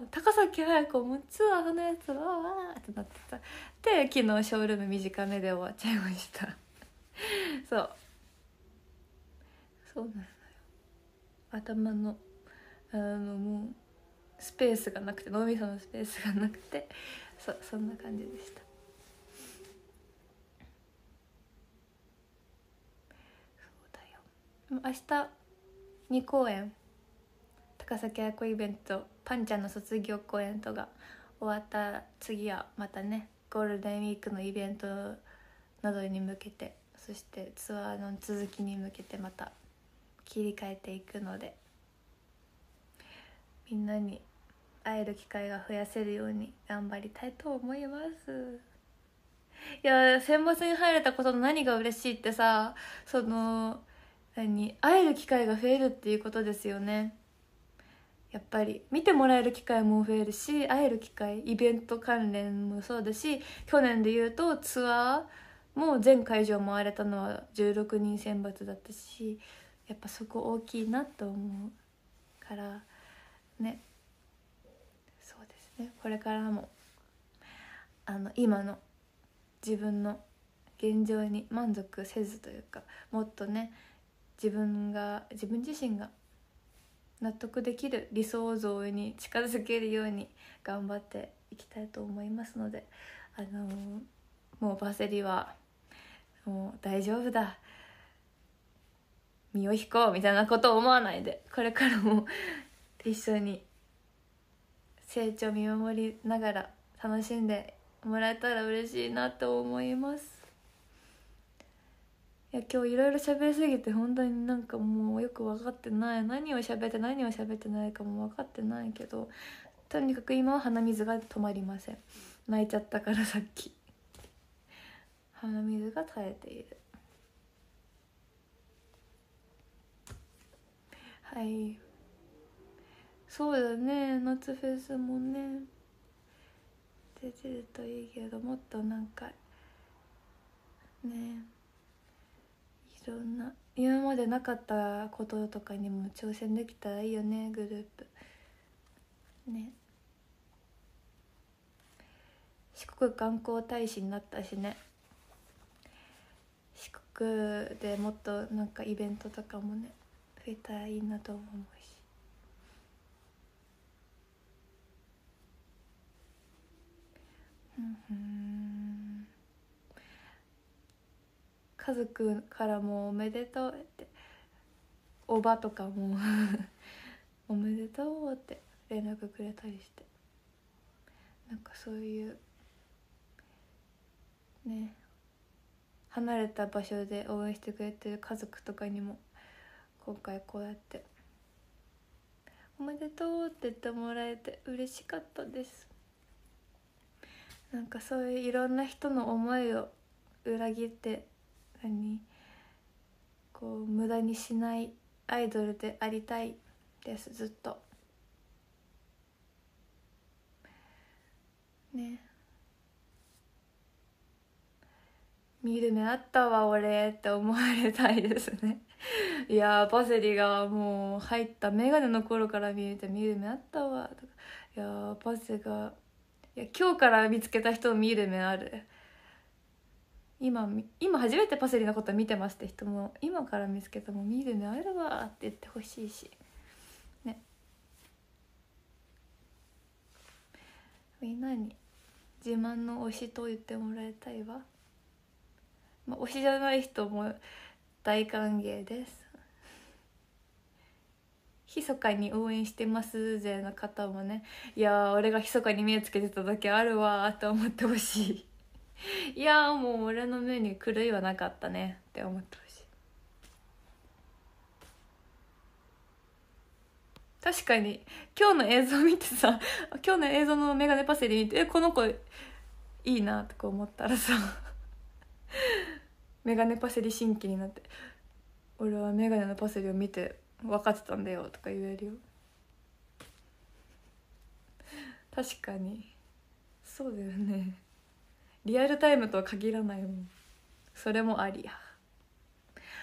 S1: 「わ高崎早子もツアーのやつわわってなってたで昨日ショールーム短めで終わっちゃいました [LAUGHS] そうそうなんすよ頭のあのもうスペースがなくて脳みそのスペースがなくてそそんな感じでした明日2公演高崎彩子イベントパンちゃんの卒業公演とか終わった次はまたねゴールデンウィークのイベントなどに向けてそしてツアーの続きに向けてまた切り替えていくのでみんなに会える機会が増やせるように頑張りたいと思いますいや選抜に入れたことの何が嬉しいってさそのに会える機会が増えるっていうことですよねやっぱり見てもらえる機会も増えるし会える機会イベント関連もそうだし去年で言うとツアーも全会場回れたのは16人選抜だったしやっぱそこ大きいなと思うからねそうですねこれからもあの今の自分の現状に満足せずというかもっとね自分が自分自身が納得できる理想像に近づけるように頑張っていきたいと思いますので、あのー、もうパセリはもう大丈夫だ身を引こうみたいなことを思わないでこれからも [LAUGHS] 一緒に成長見守りながら楽しんでもらえたら嬉しいなと思います。いや今日いろいろ喋りすぎて本当になんかもうよく分かってない何を喋って何を喋ってないかも分かってないけどとにかく今は鼻水が止まりません泣いちゃったからさっき鼻水が耐えているはいそうだね夏フェスもね出てるといいけどもっとなんかねえろんな今までなかったこととかにも挑戦できたらいいよねグループね四国観光大使になったしね四国でもっとなんかイベントとかもね増えたらいいなと思うしうんうん家族からも「おめでとう」っておばとかも「[LAUGHS] おめでとう」って連絡くれたりしてなんかそういうね離れた場所で応援してくれてる家族とかにも今回こうやって「おめでとう」って言ってもらえて嬉しかったですなんかそういういろんな人の思いを裏切ってかにこう無駄にしないアイドルでありたいですずっとね見る目あったわ俺って思われたいですねいやパセリがもう入った眼鏡の頃から見えて見る目あったわとかいやパセがいや今日から見つけた人を見る目ある今今初めてパセリのこと見てますって人も今から見つけたも見るのあるわって言ってほしいしねみんなに自慢の推しと言ってもらいたいわ、まあ、推しじゃない人も大歓迎です密かに応援してますぜの方もねいや俺が密かに目をつけてただけあるわと思ってほしい [LAUGHS] いやもう俺の目に狂いはなかったねって思ってほしい確かに今日の映像見てさ [LAUGHS] 今日の映像のメガネパセリ見てえこの子いいなとか思ったらさ
S2: [LAUGHS] メガネパセリ新規になって「俺はメガネのパセリを見て分かってたんだよ」とか言えるよ確かに
S1: そうだよねリアルタイムとは限らないもんそれもありや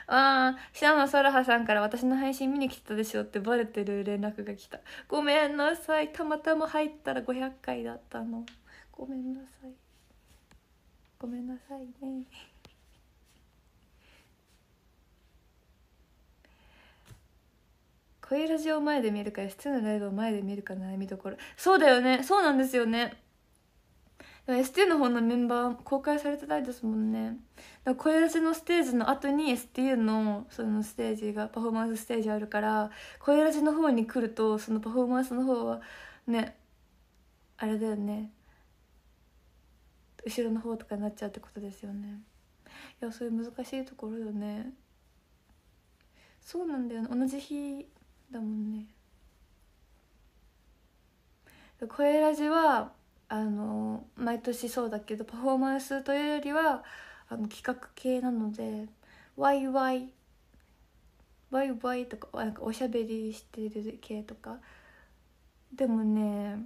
S1: ああシマソラハさんから私の配信見に来てたでしょってバレてる連絡が来たごめんなさいたまたま入ったら500回だったのごめんなさいごめんなさいね小ラジオ前で見るか S2 のライブを前で見るか悩みどころそうだよねそうなんですよね STU の方のメンバー公開されてないですもんねだから声出しのステージの後に STU のそのステージがパフォーマンスステージあるから声出しの方に来るとそのパフォーマンスの方はねあれだよね後ろの方とかになっちゃうってことですよねいやそういう難しいところよねそうなんだよね同じ日だもんね声ラジはあの毎年そうだけどパフォーマンスというよりはあの企画系なのでワイワイワイワイとかなんかおしゃべりしてる系とかでもね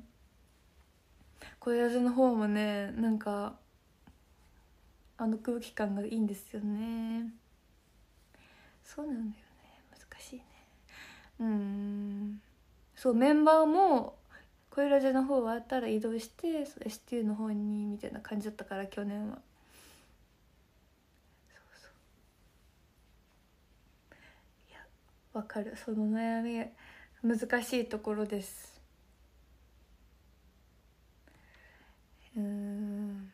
S1: 小柳の方もねなんかあの空気感がいいんですよねそうなんだよね難しいねうんそうメンバーもイラジの方終わったら移動して STU の方にみたいな感じだったから去年はそうそういやわかるその悩み難しいところですうん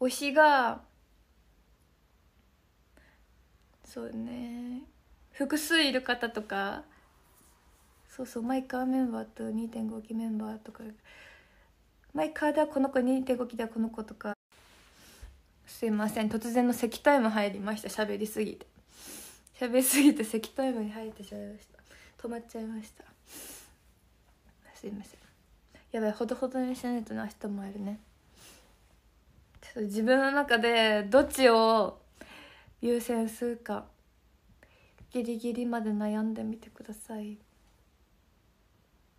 S1: 推しがそうね複数いる方とかそうそうマイカーメンバーと2.5期メンバーとかマイカーではこの子2.5期ではこの子とかすいません突然の咳タイム入りました喋りすぎて喋りすぎて咳タイムに入ってしまいました止まっちゃいましたすいませんやばいほどほどにしないとね明日もあるねちょっと自分の中でどっちを優先するかギリギリまで悩んでみてください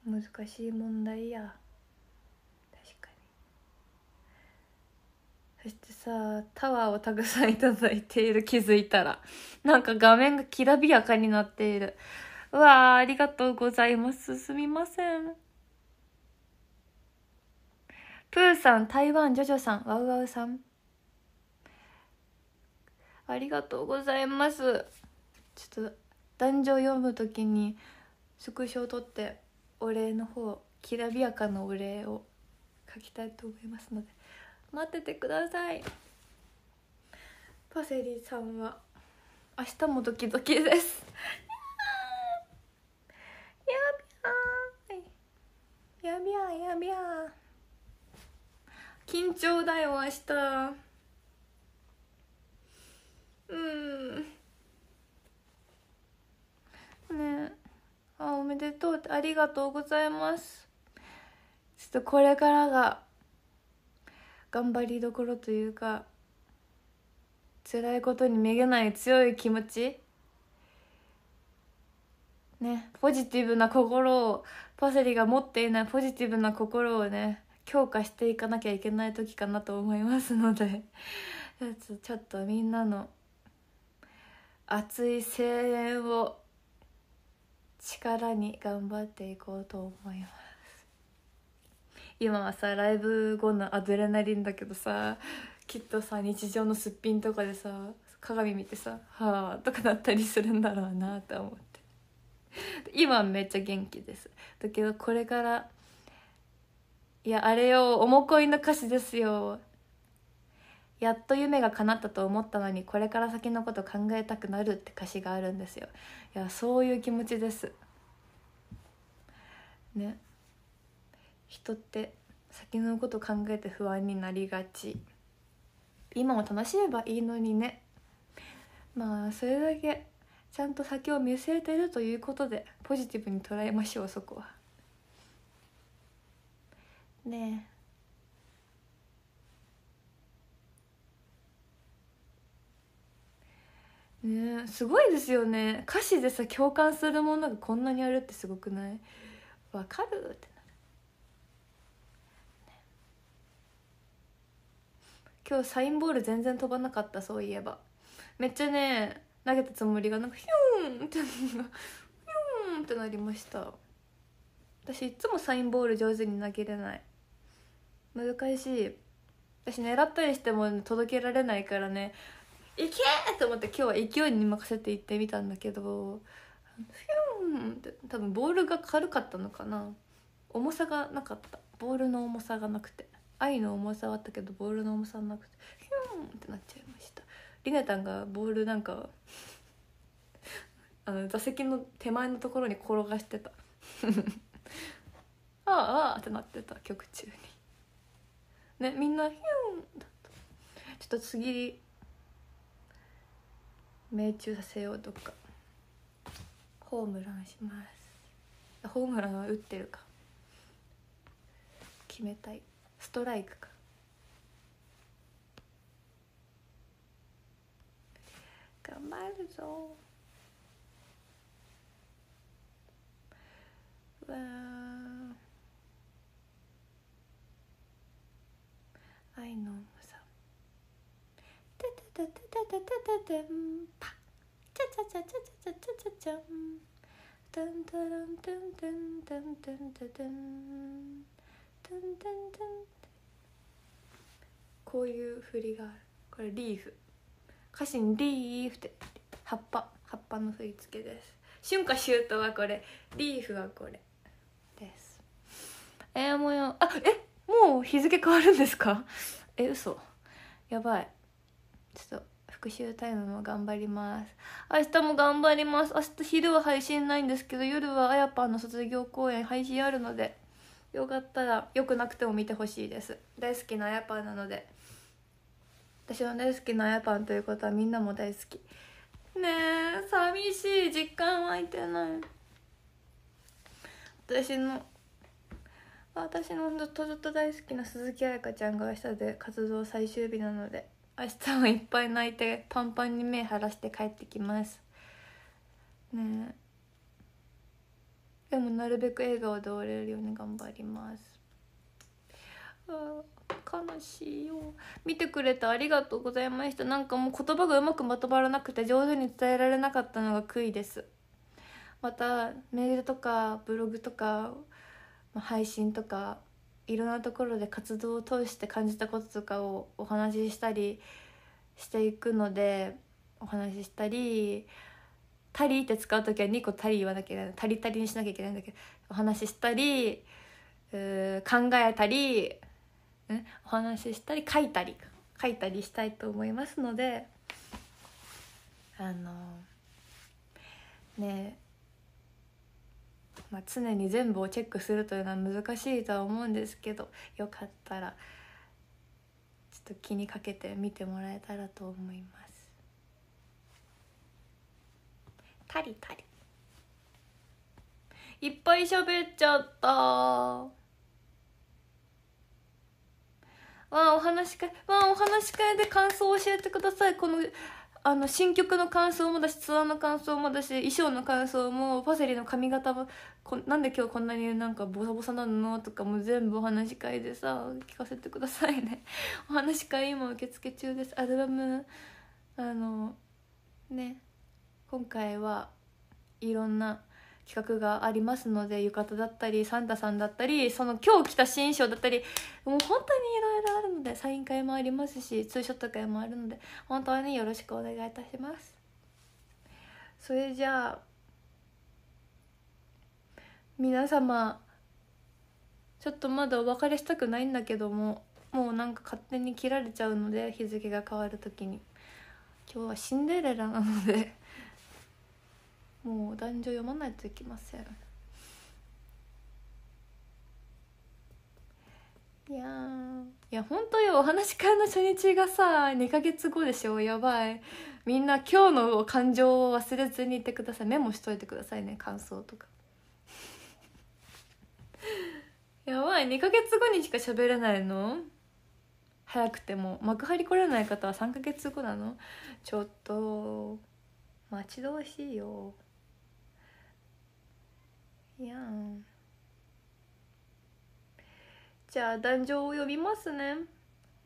S1: 難しい問題や確かにそしてさタワーをたくさんいただいている気づいたらなんか画面がきらびやかになっているうわあありがとうございますすみませんプーさん台湾ジョジョさんワウワウさんありがとうございますちょっと壇上読むときにスクショを取ってお礼の方きらびやかなお礼を書きたいと思いますので待っててくださいパセリさんは明日もドキドキですやびゃやびゃ緊張だよ明日うんねえあおめでとうってありがとうございますちょっとこれからが頑張りどころというか辛いことにめげない強い気持ちねポジティブな心をパセリが持っていないポジティブな心をね強化していかなきゃいけない時かなと思いますので [LAUGHS] ちょっとみんなの熱い声援を力に頑張っていこうと思います今はさライブ後のアドレナリンだけどさきっとさ日常のすっぴんとかでさ鏡見てさ「はあ」とかなったりするんだろうなって思って今めっちゃ元気ですだけどこれからいやあれよ重恋いの歌詞ですよやっと夢が叶ったと思ったのにこれから先のこと考えたくなるって歌詞があるんですよいやそういう気持ちですね人って先のこと考えて不安になりがち今を楽しめばいいのにねまあそれだけちゃんと先を見据えてるということでポジティブに捉えましょうそこはねえねすごいですよね歌詞でさ共感するものがこんなにあるってすごくないわかるってなる、ね、今日サインボール全然飛ばなかったそういえばめっちゃね投げたつもりがなんかヒューンってヒューンってなりました私いつもサインボール上手に投げれない難しい私狙ったりしても届けられないからねけーと思って今日は勢いに任せて行ってみたんだけどフィンって多分ボールが軽かったのかな重さがなかったボールの重さがなくて愛の重さはあったけどボールの重さなくてフィンってなっちゃいましたりなたんがボールなんか [LAUGHS] あの座席の手前のところに転がしてた [LAUGHS] ああああってなってた曲中にねみんなヒュンだったちょっと次命中させようとかホームランしますホームランは打ってるか決めたいストライクか頑張るぞわー愛のタタタタタタンパチャチャチャチャチャチャチャチャンタンタランタンタンタンタンタンタンタンタンタンこういう振りがあるこれリーフ歌詞に「リーフ」って葉っぱ葉っぱの振り付けです春夏秋冬はこれリーフはこれですえー、もよあえもう日付変わるんですか [LAUGHS] え嘘やばいちょっと復習タイムも頑張ります明日も頑張ります明日昼は配信ないんですけど夜はあやぱんの卒業公演配信あるのでよかったらよくなくても見てほしいです大好きなあやぱんなので私の大好きなあやぱんということはみんなも大好きねえ寂しい実感湧いてない私の私のずっとずっと大好きな鈴木彩香ちゃんが明日で活動最終日なので明日もいっぱい泣いてパンパンに目晴らして帰ってきますねでもなるべく笑顔で終われるように頑張りますあ悲しいよ見てくれてありがとうございましたなんかもう言葉がうまくまとまらなくて上手に伝えられなかったのが悔いですまたメールとかブログとか配信とかいろんなところで活動を通して感じたこととかをお話ししたりしていくのでお話ししたり「たり」って使う時は2個「たり」言わなきゃいけない「たりたり」にしなきゃいけないんだけどお話ししたりう考えたり、うん、お話ししたり書いたり書いたりしたいと思いますのであのねまあ、常に全部をチェックするというのは難しいとは思うんですけどよかったらちょっと気にかけて見てもらえたらと思います。タリタリいっぱい喋っちゃったわあお話し会わあお話し会で感想を教えてくださいこのあの新曲の感想もだしツアーの感想もだし衣装の感想もパセリの髪型もこなんで今日こんなになんかボサボサなのとかも全部お話し会でさ聞かせてくださいね [LAUGHS] お話し会今受付中ですアルバムあのね今回はいろんな企画がありますので浴衣だったりサンタさんだったりその今日着た新衣装だったりもう本当にいろいろあるのでサイン会もありますしツーショット会もあるので本当によろしくお願いいたしますそれじゃあ皆様ちょっとまだお別れしたくないんだけどももうなんか勝手に切られちゃうので日付が変わる時に今日はシンデレラなのでもう壇上読まないといけませんいやいや本当よお話会の初日がさ2か月後でしょやばいみんな今日の感情を忘れずにいてくださいメモしといてくださいね感想とか [LAUGHS] やばい2か月後にしか喋れないの早くても幕張来れない方は3か月後なのちょっと待ち遠しいよやんじゃあ壇上を呼びますねあ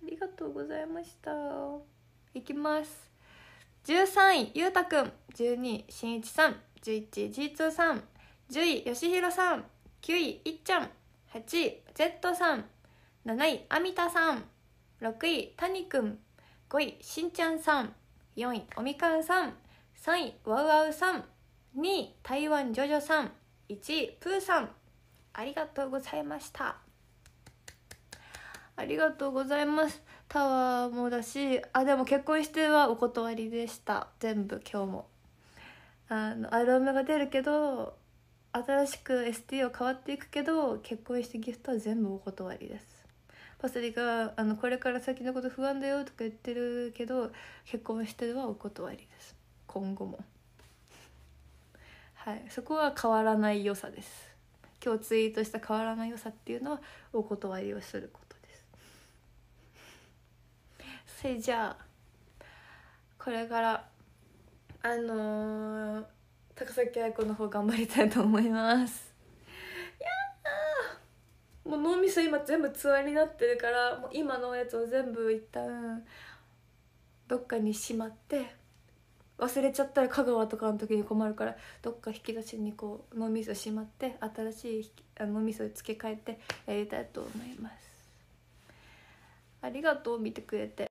S1: りがとうございましたいきます13位ゆうたくん12位しんいちさん11位 G2 さん10位よしひろさん9位いっちゃん8位 Z さん7位あみたさん6位たにくん5位しんちゃんさん4位おみかんさん3位わうわうさん2位台湾ジョジョさん1位プーさんありがとうございましたありがとうございますタワーもだしあでも結婚してはお断りでした全部今日もあのアルバムが出るけど新しく ST を変わっていくけど結婚してギフトは全部お断りですパセリがあの「これから先のこと不安だよ」とか言ってるけど結婚してはお断りです今後も。はい、そこは変わらない良さです今日ツイートした変わらない良さっていうのはお断りをすることですそれじゃあこれからあのー、高崎愛子の方頑張りたいと思いますいやもう脳みそ今全部ツアーになってるからもう今のやつを全部一旦どっかにしまって忘れちゃったら香川とかの時に困るからどっか引き出しにこう脳みそしまって新しい脳みそ付け替えてやりたいと思いますありがとう見てくれて